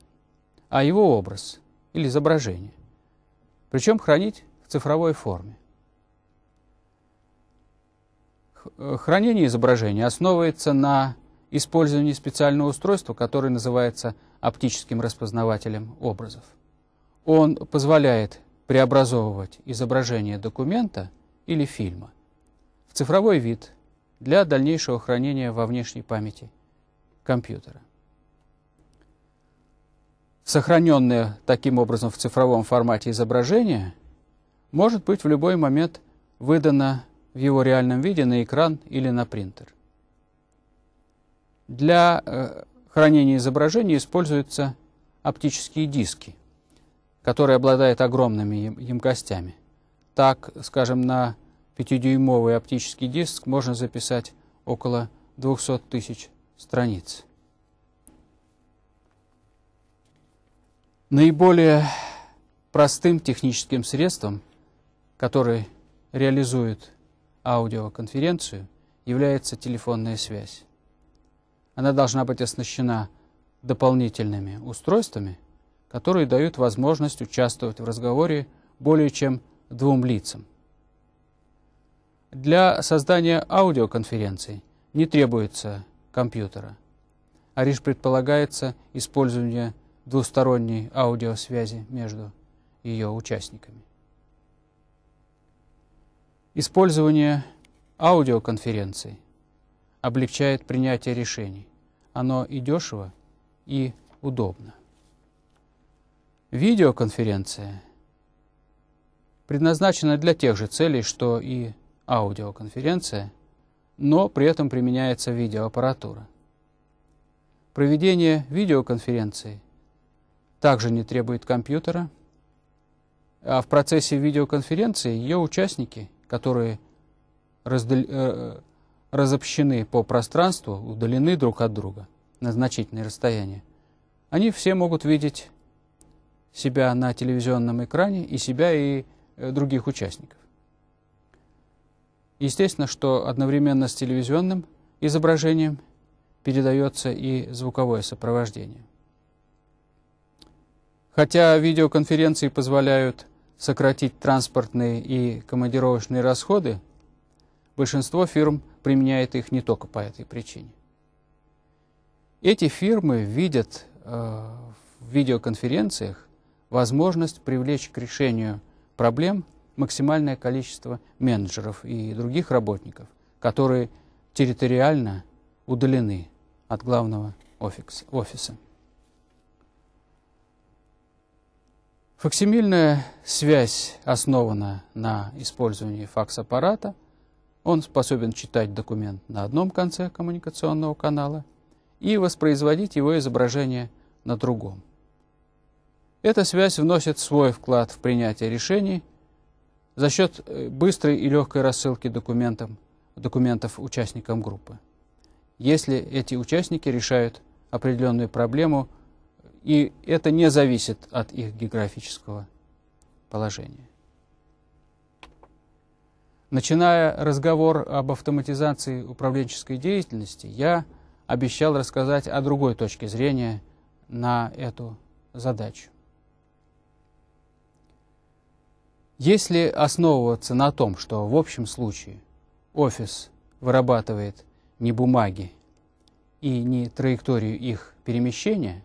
а его образ – или изображение, причем хранить в цифровой форме. Э, хранение изображения основывается на использовании специального устройства, которое называется оптическим распознавателем образов. Он позволяет преобразовывать изображение документа или фильма в цифровой вид для дальнейшего хранения во внешней памяти компьютера сохраненное таким образом в цифровом формате изображение, может быть в любой момент выдано в его реальном виде на экран или на принтер. Для э, хранения изображений используются оптические диски, которые обладают огромными емкостями. Так, скажем, на 5-дюймовый оптический диск можно записать около 200 тысяч страниц. Наиболее простым техническим средством, который реализует аудиоконференцию, является телефонная связь. Она должна быть оснащена дополнительными устройствами, которые дают возможность участвовать в разговоре более чем двум лицам. Для создания аудиоконференций не требуется компьютера, а лишь предполагается использование двусторонней аудиосвязи между ее участниками. Использование аудиоконференций облегчает принятие решений. Оно и дешево, и удобно. Видеоконференция предназначена для тех же целей, что и аудиоконференция, но при этом применяется видеоаппаратура. Проведение видеоконференции также не требует компьютера. А в процессе видеоконференции ее участники, которые раздали, э, разобщены по пространству, удалены друг от друга на значительное расстояние, они все могут видеть себя на телевизионном экране и себя и э, других участников. Естественно, что одновременно с телевизионным изображением передается и звуковое сопровождение – Хотя видеоконференции позволяют сократить транспортные и командировочные расходы, большинство фирм применяет их не только по этой причине. Эти фирмы видят э, в видеоконференциях возможность привлечь к решению проблем максимальное количество менеджеров и других работников, которые территориально удалены от главного офиса. Факсимильная связь основана на использовании факс-аппарата. Он способен читать документ на одном конце коммуникационного канала и воспроизводить его изображение на другом. Эта связь вносит свой вклад в принятие решений за счет э, быстрой и легкой рассылки документов, документов участникам группы, если эти участники решают определенную проблему – и это не зависит от их географического положения. Начиная разговор об автоматизации управленческой деятельности, я обещал рассказать о другой точке зрения на эту задачу. Если основываться на том, что в общем случае офис вырабатывает не бумаги и не траекторию их перемещения,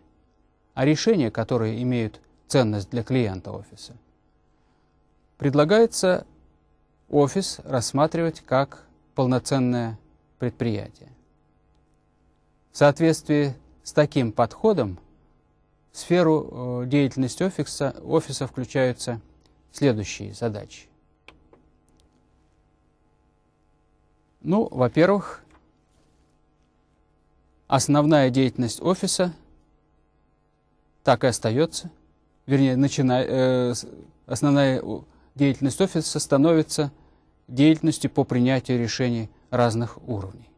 а решения, которые имеют ценность для клиента офиса. Предлагается офис рассматривать как полноценное предприятие. В соответствии с таким подходом в сферу э, деятельности офиса, офиса включаются следующие задачи. Ну, во-первых, основная деятельность офиса так и остается. Вернее, начиная, э, основная э, деятельность офиса становится деятельностью по принятию решений разных уровней.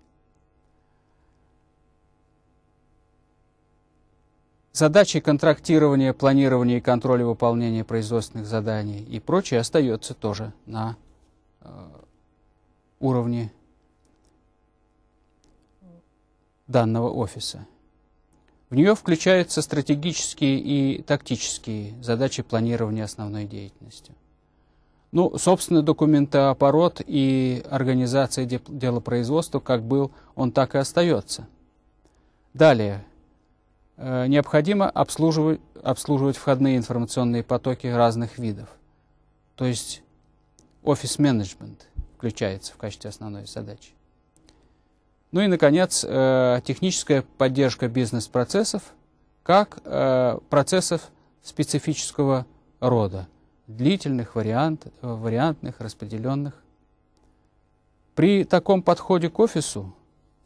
Задачи контрактирования, планирования и контроля выполнения производственных заданий и прочее остается тоже на э, уровне данного офиса. В нее включаются стратегические и тактические задачи планирования основной деятельности. Ну, собственно, документооборот и организация делопроизводства, как был, он так и остается. Далее. Э, необходимо обслуживать, обслуживать входные информационные потоки разных видов. То есть офис-менеджмент включается в качестве основной задачи. Ну и, наконец, э, техническая поддержка бизнес-процессов как э, процессов специфического рода, длительных, вариант, вариантных, распределенных. При таком подходе к офису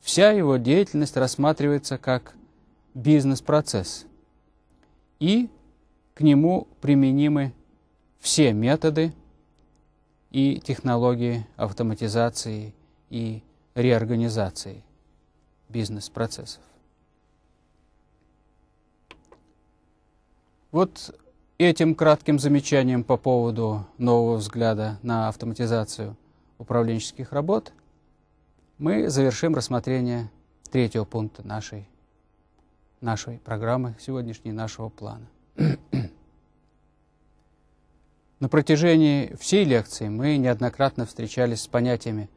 вся его деятельность рассматривается как бизнес-процесс, и к нему применимы все методы и технологии автоматизации и реорганизацией бизнес-процессов. Вот этим кратким замечанием по поводу нового взгляда на автоматизацию управленческих работ мы завершим рассмотрение третьего пункта нашей, нашей программы, сегодняшней нашего плана. [clears throat] На протяжении всей лекции мы неоднократно встречались с понятиями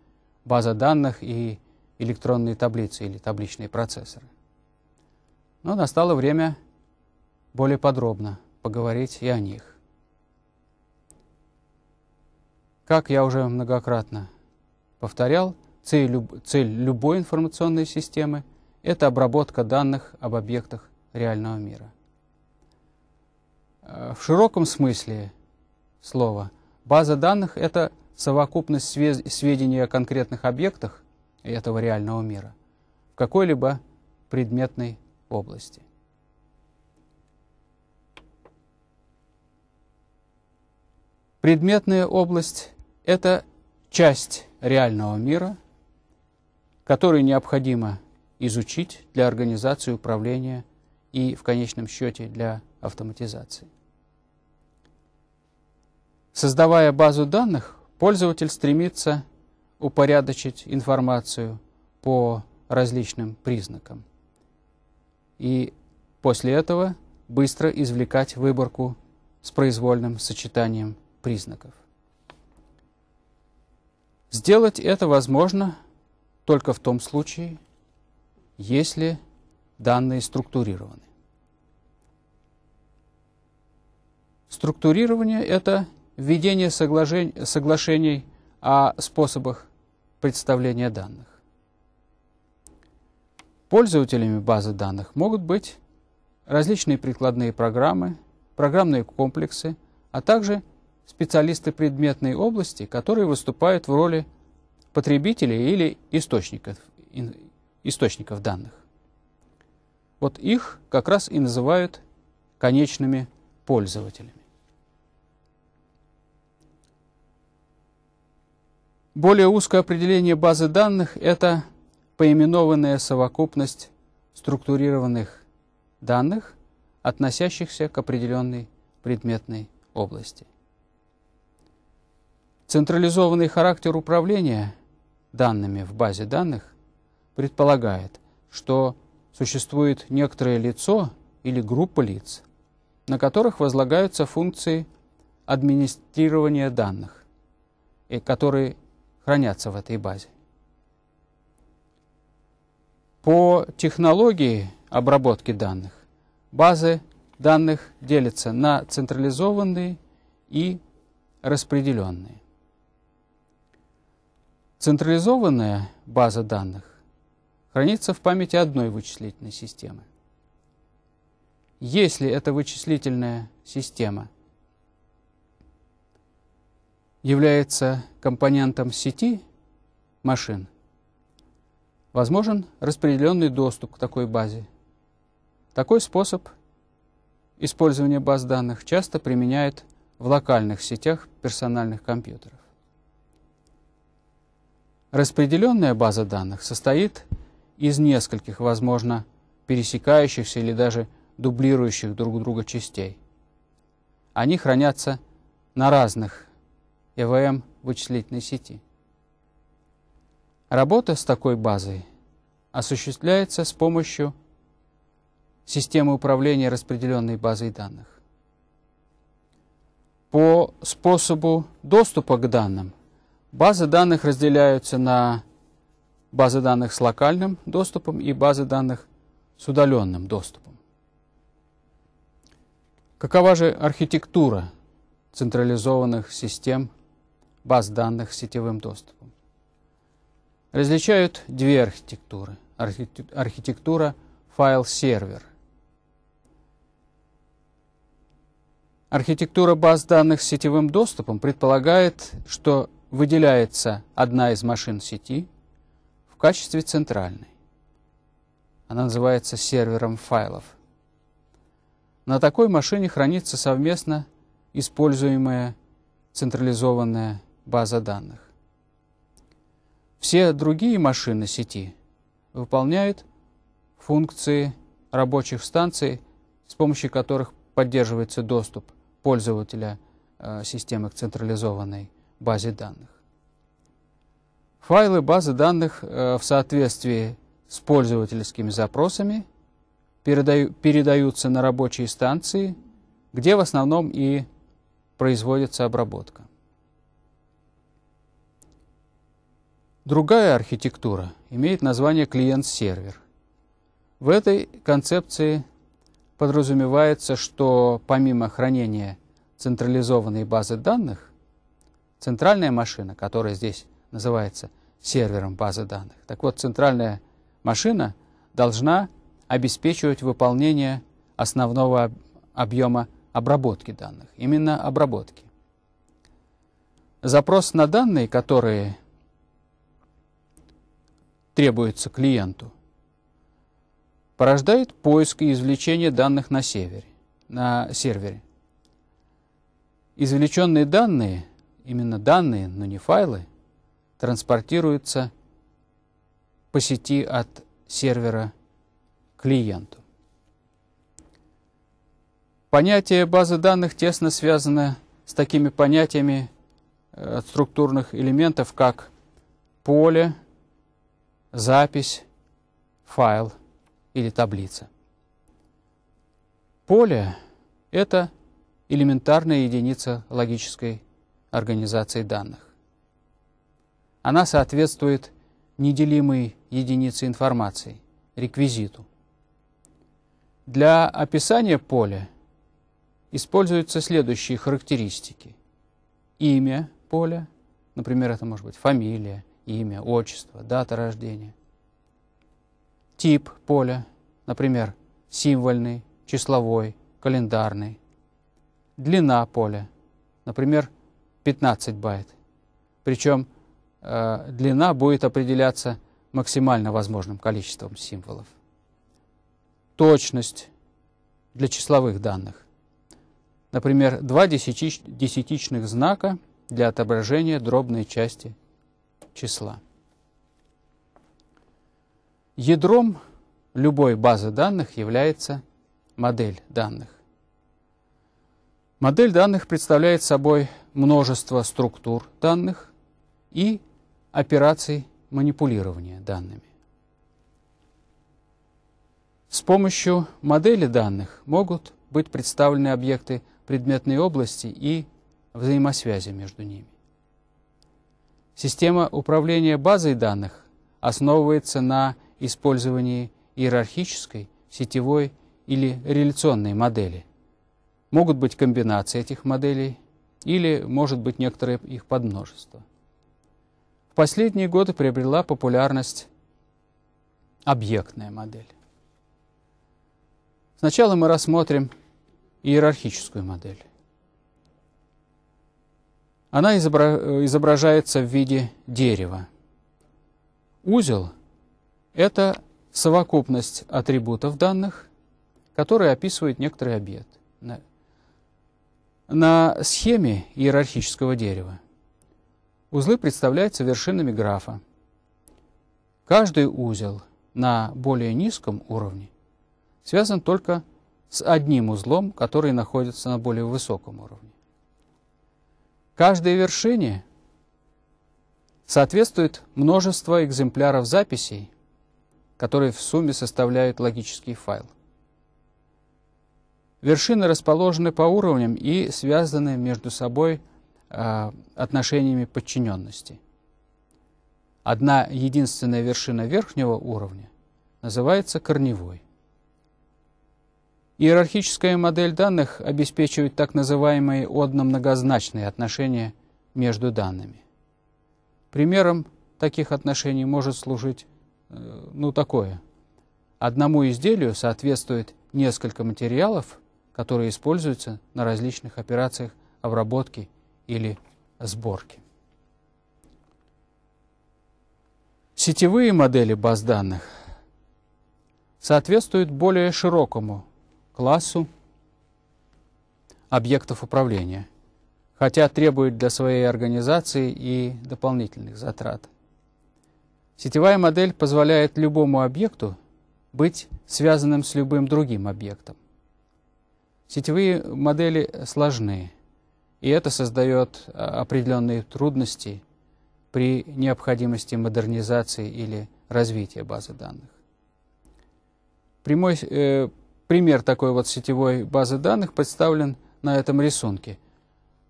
база данных и электронные таблицы или табличные процессоры. Но настало время более подробно поговорить и о них. Как я уже многократно повторял, цель, цель любой информационной системы – это обработка данных об объектах реального мира. Э, в широком смысле слова база данных – это совокупность сведений о конкретных объектах этого реального мира в какой-либо предметной области. Предметная область – это часть реального мира, которую необходимо изучить для организации управления и, в конечном счете, для автоматизации. Создавая базу данных, Пользователь стремится упорядочить информацию по различным признакам. И после этого быстро извлекать выборку с произвольным сочетанием признаков. Сделать это возможно только в том случае, если данные структурированы. Структурирование – это введение соглашений о способах представления данных. Пользователями базы данных могут быть различные прикладные программы, программные комплексы, а также специалисты предметной области, которые выступают в роли потребителей или источников, источников данных. Вот их как раз и называют конечными пользователями. Более узкое определение базы данных – это поименованная совокупность структурированных данных, относящихся к определенной предметной области. Централизованный характер управления данными в базе данных предполагает, что существует некоторое лицо или группа лиц, на которых возлагаются функции администрирования данных, и которые хранятся в этой базе. По технологии обработки данных базы данных делятся на централизованные и распределенные. Централизованная база данных хранится в памяти одной вычислительной системы. Если эта вычислительная система – является компонентом сети машин, возможен распределенный доступ к такой базе. Такой способ использования баз данных часто применяют в локальных сетях персональных компьютеров. Распределенная база данных состоит из нескольких, возможно, пересекающихся или даже дублирующих друг друга частей. Они хранятся на разных ЭВМ вычислительной сети. Работа с такой базой осуществляется с помощью системы управления распределенной базой данных. По способу доступа к данным базы данных разделяются на базы данных с локальным доступом и базы данных с удаленным доступом. Какова же архитектура централизованных систем баз данных с сетевым доступом. Различают две архитектуры. Архитектура файл-сервер. Архитектура баз данных с сетевым доступом предполагает, что выделяется одна из машин сети в качестве центральной. Она называется сервером файлов. На такой машине хранится совместно используемая централизованная база данных. Все другие машины сети выполняют функции рабочих станций, с помощью которых поддерживается доступ пользователя э, системы к централизованной базе данных. Файлы базы данных э, в соответствии с пользовательскими запросами передаются на рабочие станции, где в основном и производится обработка. Другая архитектура имеет название клиент-сервер. В этой концепции подразумевается, что помимо хранения централизованной базы данных, центральная машина, которая здесь называется сервером базы данных, так вот, центральная машина должна обеспечивать выполнение основного объема обработки данных, именно обработки. Запрос на данные, которые требуется клиенту, порождает поиск и извлечение данных на, севере, на сервере. Извлеченные данные, именно данные, но не файлы, транспортируются по сети от сервера клиенту. Понятие базы данных тесно связано с такими понятиями э, структурных элементов, как поле, запись, файл или таблица. Поле – это элементарная единица логической организации данных. Она соответствует неделимой единице информации, реквизиту. Для описания поля используются следующие характеристики. Имя поля, например, это может быть фамилия, имя, отчество, дата рождения. Тип поля, например, символьный, числовой, календарный. Длина поля, например, 15 байт. Причем э, длина будет определяться максимально возможным количеством символов. Точность для числовых данных. Например, два десятичных знака для отображения дробной части числа. Ядром любой базы данных является модель данных. Модель данных представляет собой множество структур данных и операций манипулирования данными. С помощью модели данных могут быть представлены объекты предметной области и взаимосвязи между ними. Система управления базой данных основывается на использовании иерархической, сетевой или реляционной модели. Могут быть комбинации этих моделей или, может быть, некоторое их подмножество. В последние годы приобрела популярность объектная модель. Сначала мы рассмотрим иерархическую модель. Она изображается в виде дерева. Узел – это совокупность атрибутов данных, которые описывают некоторый объект. На схеме иерархического дерева узлы представляются вершинами графа. Каждый узел на более низком уровне связан только с одним узлом, который находится на более высоком уровне. Каждой вершине соответствует множество экземпляров записей, которые в сумме составляют логический файл. Вершины расположены по уровням и связаны между собой э, отношениями подчиненности. Одна единственная вершина верхнего уровня называется корневой. Иерархическая модель данных обеспечивает так называемые одномногозначные отношения между данными. Примером таких отношений может служить, э, ну, такое. Одному изделию соответствует несколько материалов, которые используются на различных операциях обработки или сборки. Сетевые модели баз данных соответствуют более широкому классу объектов управления, хотя требует для своей организации и дополнительных затрат. Сетевая модель позволяет любому объекту быть связанным с любым другим объектом. Сетевые модели сложны, и это создает а, определенные трудности при необходимости модернизации или развития базы данных. Прямой э, Пример такой вот сетевой базы данных представлен на этом рисунке.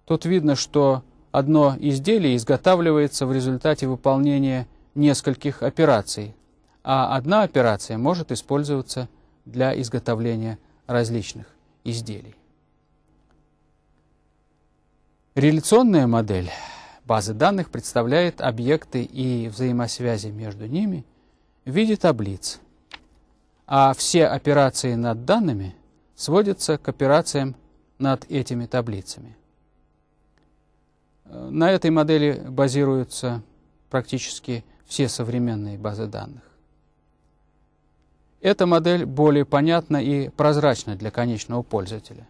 Тут видно, что одно изделие изготавливается в результате выполнения нескольких операций, а одна операция может использоваться для изготовления различных изделий. Реляционная модель базы данных представляет объекты и взаимосвязи между ними в виде таблиц – а все операции над данными сводятся к операциям над этими таблицами. Э, на этой модели базируются практически все современные базы данных. Эта модель более понятна и прозрачна для конечного пользователя.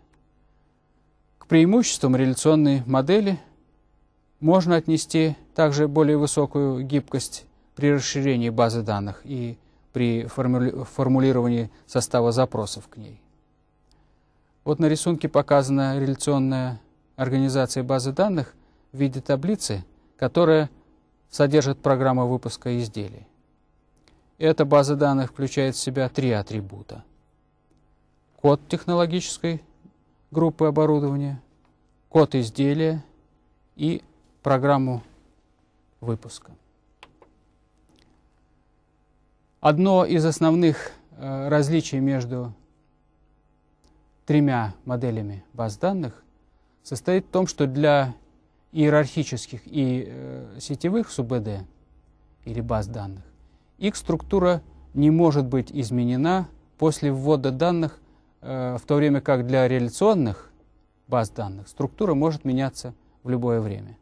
К преимуществам реляционной модели можно отнести также более высокую гибкость при расширении базы данных и при формулировании состава запросов к ней. Вот на рисунке показана реляционная организация базы данных в виде таблицы, которая содержит программу выпуска изделий. Эта база данных включает в себя три атрибута. Код технологической группы оборудования, код изделия и программу выпуска. Одно из основных э, различий между тремя моделями баз данных состоит в том, что для иерархических и э, сетевых СУБД или баз данных их структура не может быть изменена после ввода данных, э, в то время как для реляционных баз данных структура может меняться в любое время.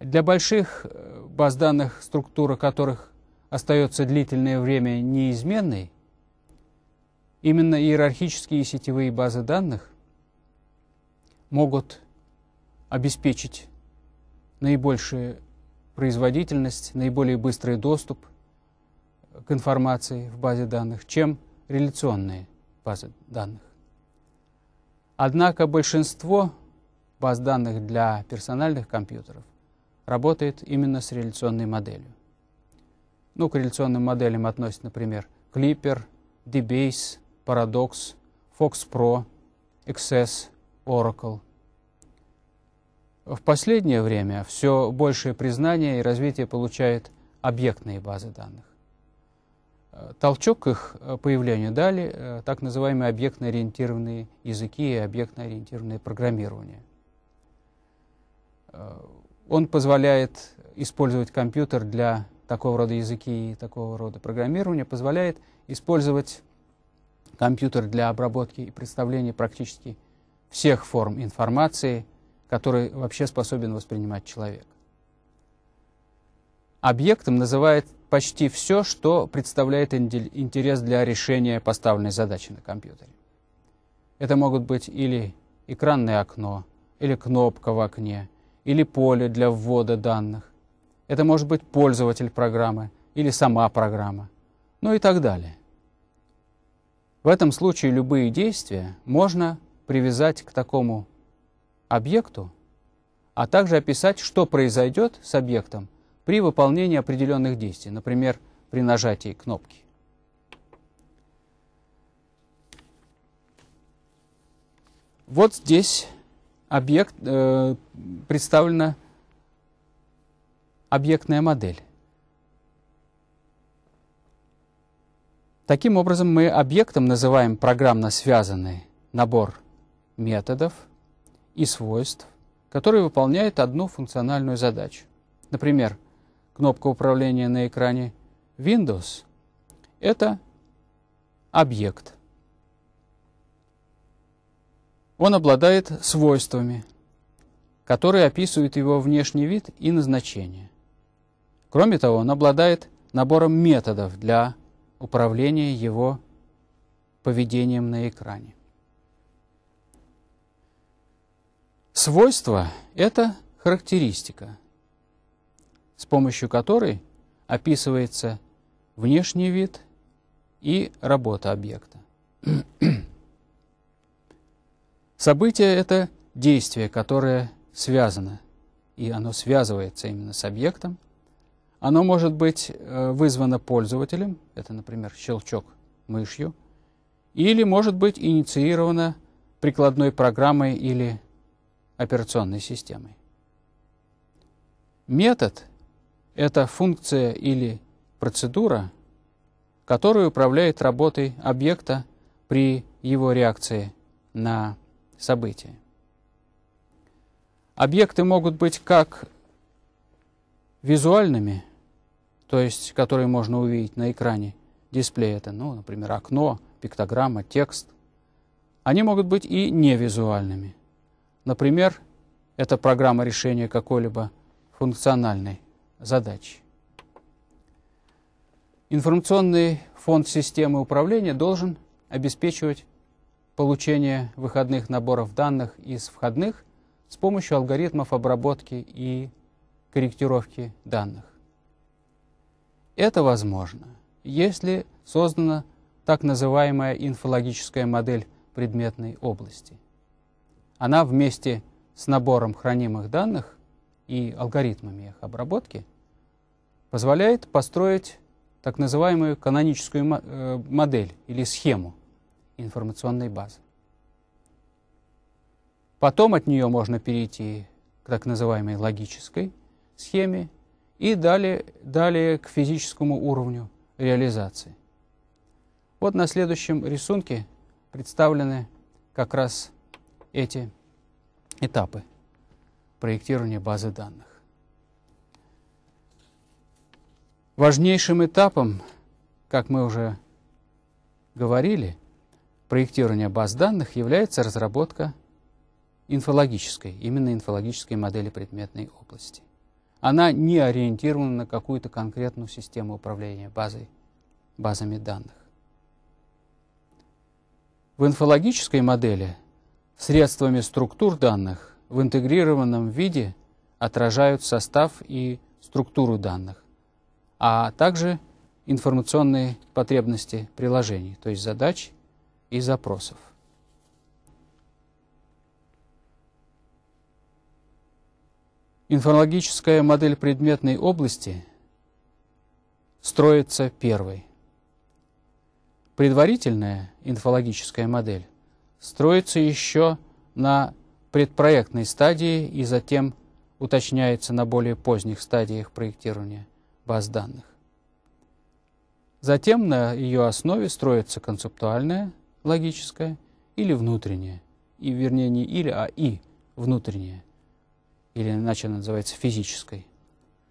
Для больших баз данных, структура которых остается длительное время неизменной, именно иерархические сетевые базы данных могут обеспечить наибольшую производительность, наиболее быстрый доступ к информации в базе данных, чем реляционные базы данных. Однако большинство баз данных для персональных компьютеров работает именно с реляционной моделью. Ну, к реляционным моделям относят, например, Clipper, DBase, Paradox, Fox Pro, XS, Oracle. В последнее время все большее признание и развитие получают объектные базы данных. Э, толчок к их э, появлению дали э, так называемые объектно-ориентированные языки и объектно-ориентированное программирование. Он позволяет использовать компьютер для такого рода языки и такого рода программирование позволяет использовать компьютер для обработки и представления практически всех форм информации, которые вообще способен воспринимать человек. Объектом называет почти все, что представляет интерес для решения поставленной задачи на компьютере. Это могут быть или экранное окно, или кнопка в окне, или поле для ввода данных, это может быть пользователь программы или сама программа, ну и так далее. В этом случае любые действия можно привязать к такому объекту, а также описать, что произойдет с объектом при выполнении определенных действий, например, при нажатии кнопки. Вот здесь объект э, представлено объектная модель. Таким образом, мы объектом называем программно связанный набор методов и свойств, которые выполняют одну функциональную задачу. Например, кнопка управления на экране Windows – это объект. Он обладает свойствами, которые описывают его внешний вид и назначение. Кроме того, он обладает набором методов для управления его поведением на экране. Свойство – это характеристика, с помощью которой описывается внешний вид и работа объекта. [clears throat] Событие – это действие, которое связано, и оно связывается именно с объектом, оно может быть э, вызвано пользователем, это, например, щелчок мышью, или может быть инициировано прикладной программой или операционной системой. Метод – это функция или процедура, которая управляет работой объекта при его реакции на событие. Объекты могут быть как визуальными, то есть которые можно увидеть на экране дисплея, это, ну, например, окно, пиктограмма, текст, они могут быть и невизуальными. Например, это программа решения какой-либо функциональной задачи. Информационный фонд системы управления должен обеспечивать получение выходных наборов данных из входных с помощью алгоритмов обработки и корректировки данных. Это возможно, если создана так называемая инфологическая модель предметной области. Она вместе с набором хранимых данных и алгоритмами их обработки позволяет построить так называемую каноническую э, модель или схему информационной базы. Потом от нее можно перейти к так называемой логической схеме и далее, далее к физическому уровню реализации. Вот на следующем рисунке представлены как раз эти этапы проектирования базы данных. Важнейшим этапом, как мы уже говорили, проектирования баз данных является разработка инфологической, именно инфологической модели предметной области она не ориентирована на какую-то конкретную систему управления базой, базами данных. В инфологической модели средствами структур данных в интегрированном виде отражают состав и структуру данных, а также информационные потребности приложений, то есть задач и запросов. Инфонологическая модель предметной области строится первой. Предварительная инфологическая модель строится еще на предпроектной стадии и затем уточняется на более поздних стадиях проектирования баз данных. Затем на ее основе строится концептуальная, логическая или внутренняя, и вернее не или, а и внутренняя или иначе она называется физической,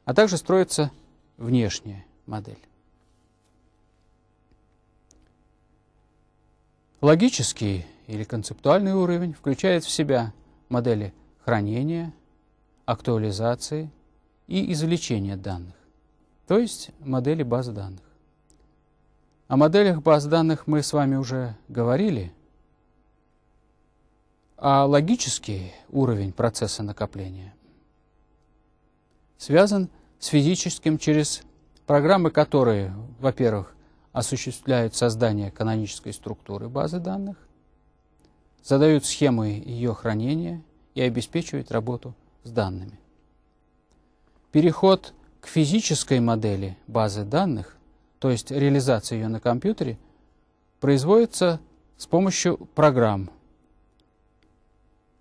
а также строится внешняя модель. Логический или концептуальный уровень включает в себя модели хранения, актуализации и извлечения данных, то есть модели баз данных. О моделях баз данных мы с вами уже говорили, а логический уровень процесса накопления связан с физическим через программы, которые, во-первых, осуществляют создание канонической структуры базы данных, задают схемы ее хранения и обеспечивают работу с данными. Переход к физической модели базы данных, то есть реализация ее на компьютере, производится с помощью программ.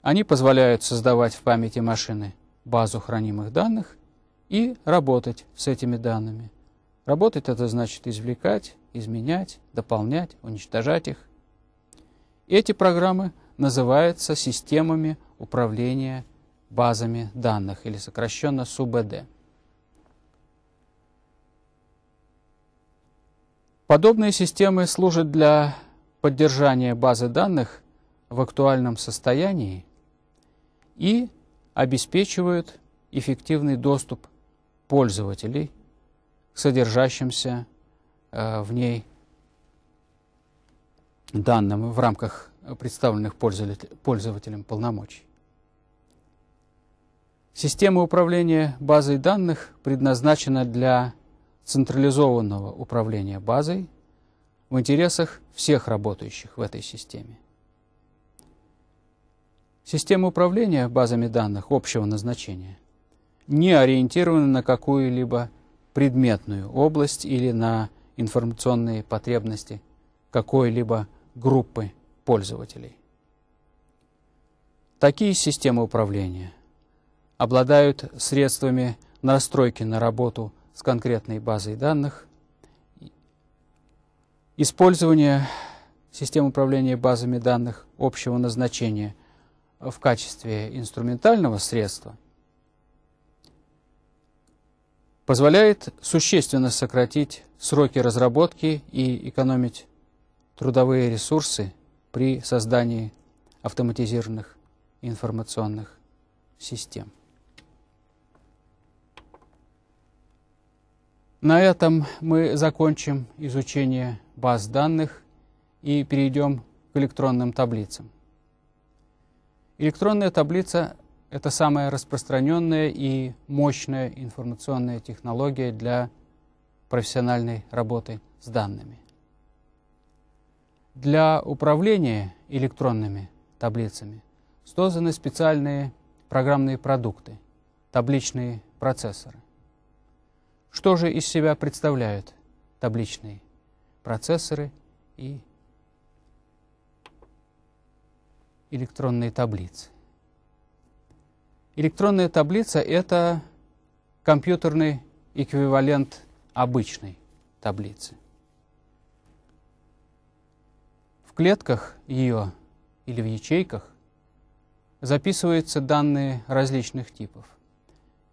Они позволяют создавать в памяти машины базу хранимых данных – и работать с этими данными. Работать это значит извлекать, изменять, дополнять, уничтожать их. Эти программы называются системами управления базами данных или сокращенно СУБД. Подобные системы служат для поддержания базы данных в актуальном состоянии и обеспечивают эффективный доступ пользователей, содержащимся э, в ней данным в рамках представленных пользователем полномочий. Система управления базой данных предназначена для централизованного управления базой в интересах всех работающих в этой системе. Система управления базами данных общего назначения не ориентированы на какую-либо предметную область или на информационные потребности какой-либо группы пользователей. Такие системы управления обладают средствами настройки на работу с конкретной базой данных, использование систем управления базами данных общего назначения в качестве инструментального средства – позволяет существенно сократить сроки разработки и экономить трудовые ресурсы при создании автоматизированных информационных систем. На этом мы закончим изучение баз данных и перейдем к электронным таблицам. Электронная таблица это самая распространенная и мощная информационная технология для профессиональной работы с данными. Для управления электронными таблицами созданы специальные программные продукты, табличные процессоры. Что же из себя представляют табличные процессоры и электронные таблицы? Электронная таблица – это компьютерный эквивалент обычной таблицы. В клетках ее или в ячейках записываются данные различных типов.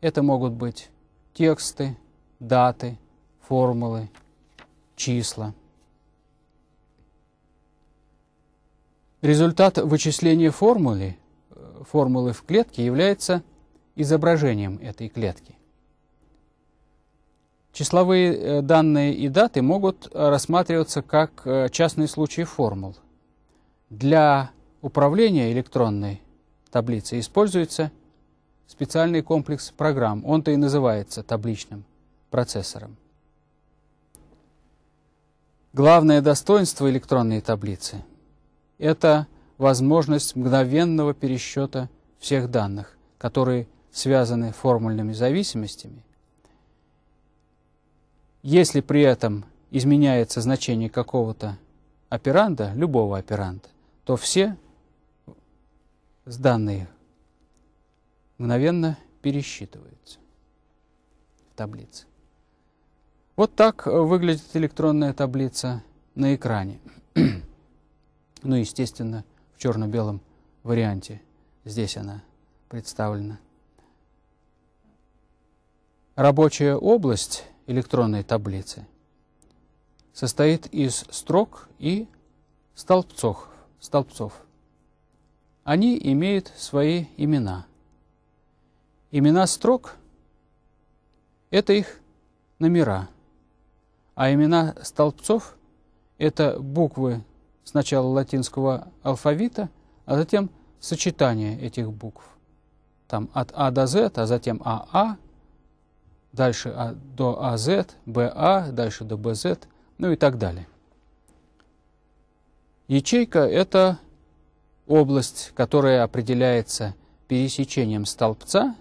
Это могут быть тексты, даты, формулы, числа. Результат вычисления формулы формулы в клетке является изображением этой клетки. Числовые э, данные и даты могут рассматриваться как э, частные случаи формул. Для управления электронной таблицей используется специальный комплекс программ. Он-то и называется табличным процессором. Главное достоинство электронной таблицы – это – возможность мгновенного пересчета всех данных, которые связаны формульными зависимостями. Если при этом изменяется значение какого-то операнда, любого операнда, то все данные мгновенно пересчитываются в таблице. Вот так э, выглядит электронная таблица на экране. [clears throat] ну, естественно, черно-белом варианте. Здесь она представлена. Рабочая область электронной таблицы состоит из строк и столбцов. столбцов. Они имеют свои имена. Имена строк – это их номера, а имена столбцов – это буквы сначала латинского алфавита, а затем сочетание этих букв. Там от А до З, а затем АА, а, дальше а, до АЗ, БА, дальше до БЗ, ну и так далее. Ячейка – это область, которая определяется пересечением столбца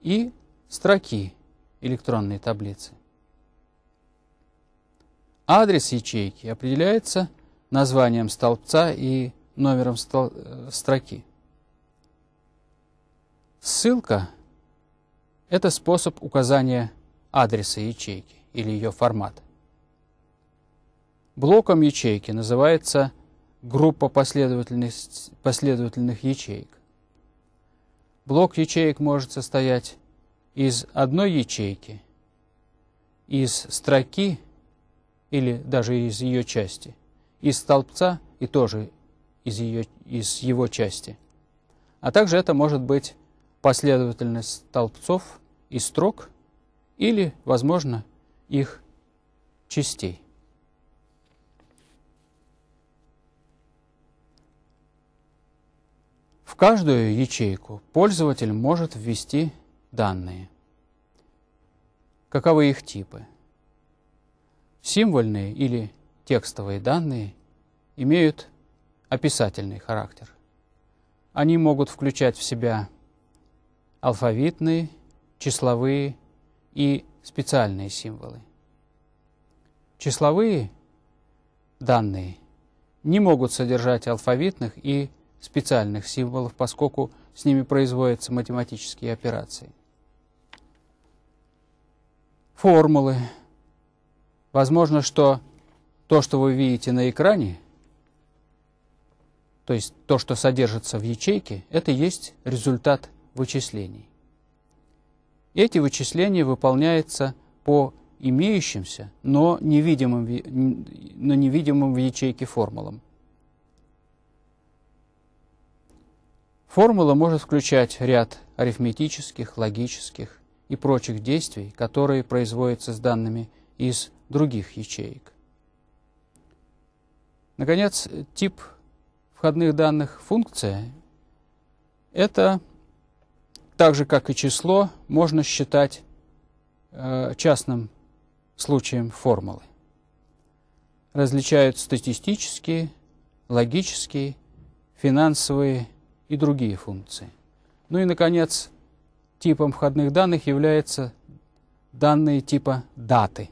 и строки электронной таблицы. Адрес ячейки определяется – названием столбца и номером э, строки. Ссылка – это способ указания адреса ячейки или ее формата. Блоком ячейки называется группа последовательных, последовательных ячеек. Блок ячеек может состоять из одной ячейки, из строки или даже из ее части – из столбца и тоже из, ее, из его части. А также это может быть последовательность столбцов и строк или, возможно, их частей. В каждую ячейку пользователь может ввести данные. Каковы их типы? Символьные или текстовые данные имеют описательный характер. Они могут включать в себя алфавитные, числовые и специальные символы. Числовые данные не могут содержать алфавитных и специальных символов, поскольку с ними производятся математические операции. Формулы. Возможно, что то, что вы видите на экране, то есть то, что содержится в ячейке, это есть результат вычислений. Эти вычисления выполняются по имеющимся, но невидимым, но невидимым в ячейке формулам. Формула может включать ряд арифметических, логических и прочих действий, которые производятся с данными из других ячеек. Наконец, тип входных данных функция – это так же, как и число, можно считать э, частным случаем формулы. Различают статистические, логические, финансовые и другие функции. Ну и, наконец, типом входных данных являются данные типа даты.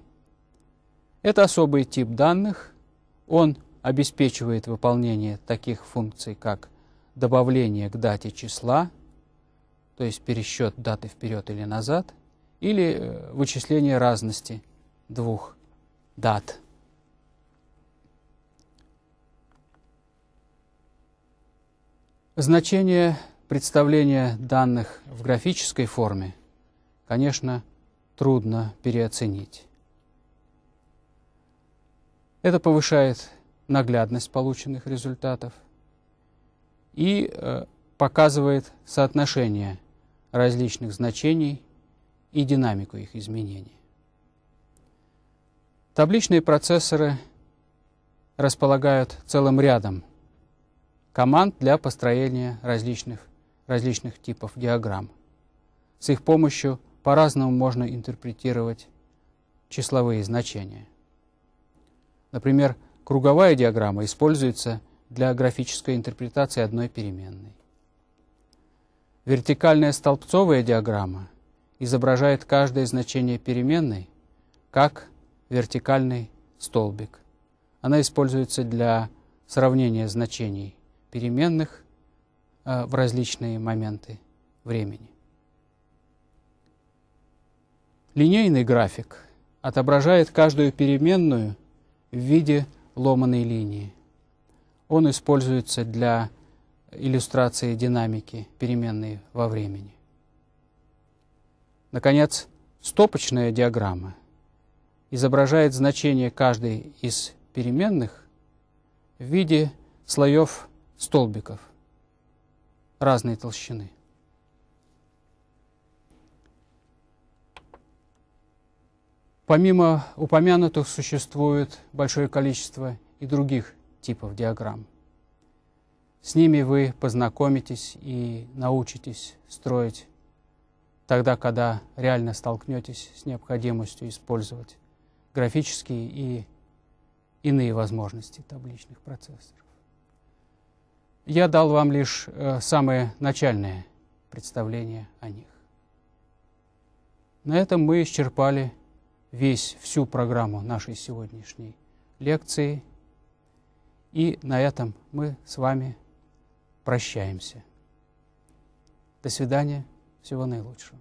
Это особый тип данных, он – обеспечивает выполнение таких функций, как добавление к дате числа, то есть пересчет даты вперед или назад, или э, вычисление разности двух дат. Значение представления данных в графической форме, конечно, трудно переоценить. Это повышает наглядность полученных результатов и э, показывает соотношение различных значений и динамику их изменений. Табличные процессоры располагают целым рядом команд для построения различных, различных типов диаграмм. С их помощью по-разному можно интерпретировать числовые значения. Например, Круговая диаграмма используется для графической интерпретации одной переменной. Вертикальная столбцовая диаграмма изображает каждое значение переменной как вертикальный столбик. Она используется для сравнения значений переменных э, в различные моменты времени. Линейный график отображает каждую переменную в виде ломаной линии. Он используется для иллюстрации динамики, переменной во времени. Наконец, стопочная диаграмма изображает значение каждой из переменных в виде слоев столбиков разной толщины. Помимо упомянутых существует большое количество и других типов диаграмм. С ними вы познакомитесь и научитесь строить тогда, когда реально столкнетесь с необходимостью использовать графические и иные возможности табличных процессоров. Я дал вам лишь э, самое начальное представление о них. На этом мы исчерпали весь, всю программу нашей сегодняшней лекции. И на этом мы с вами прощаемся. До свидания. Всего наилучшего.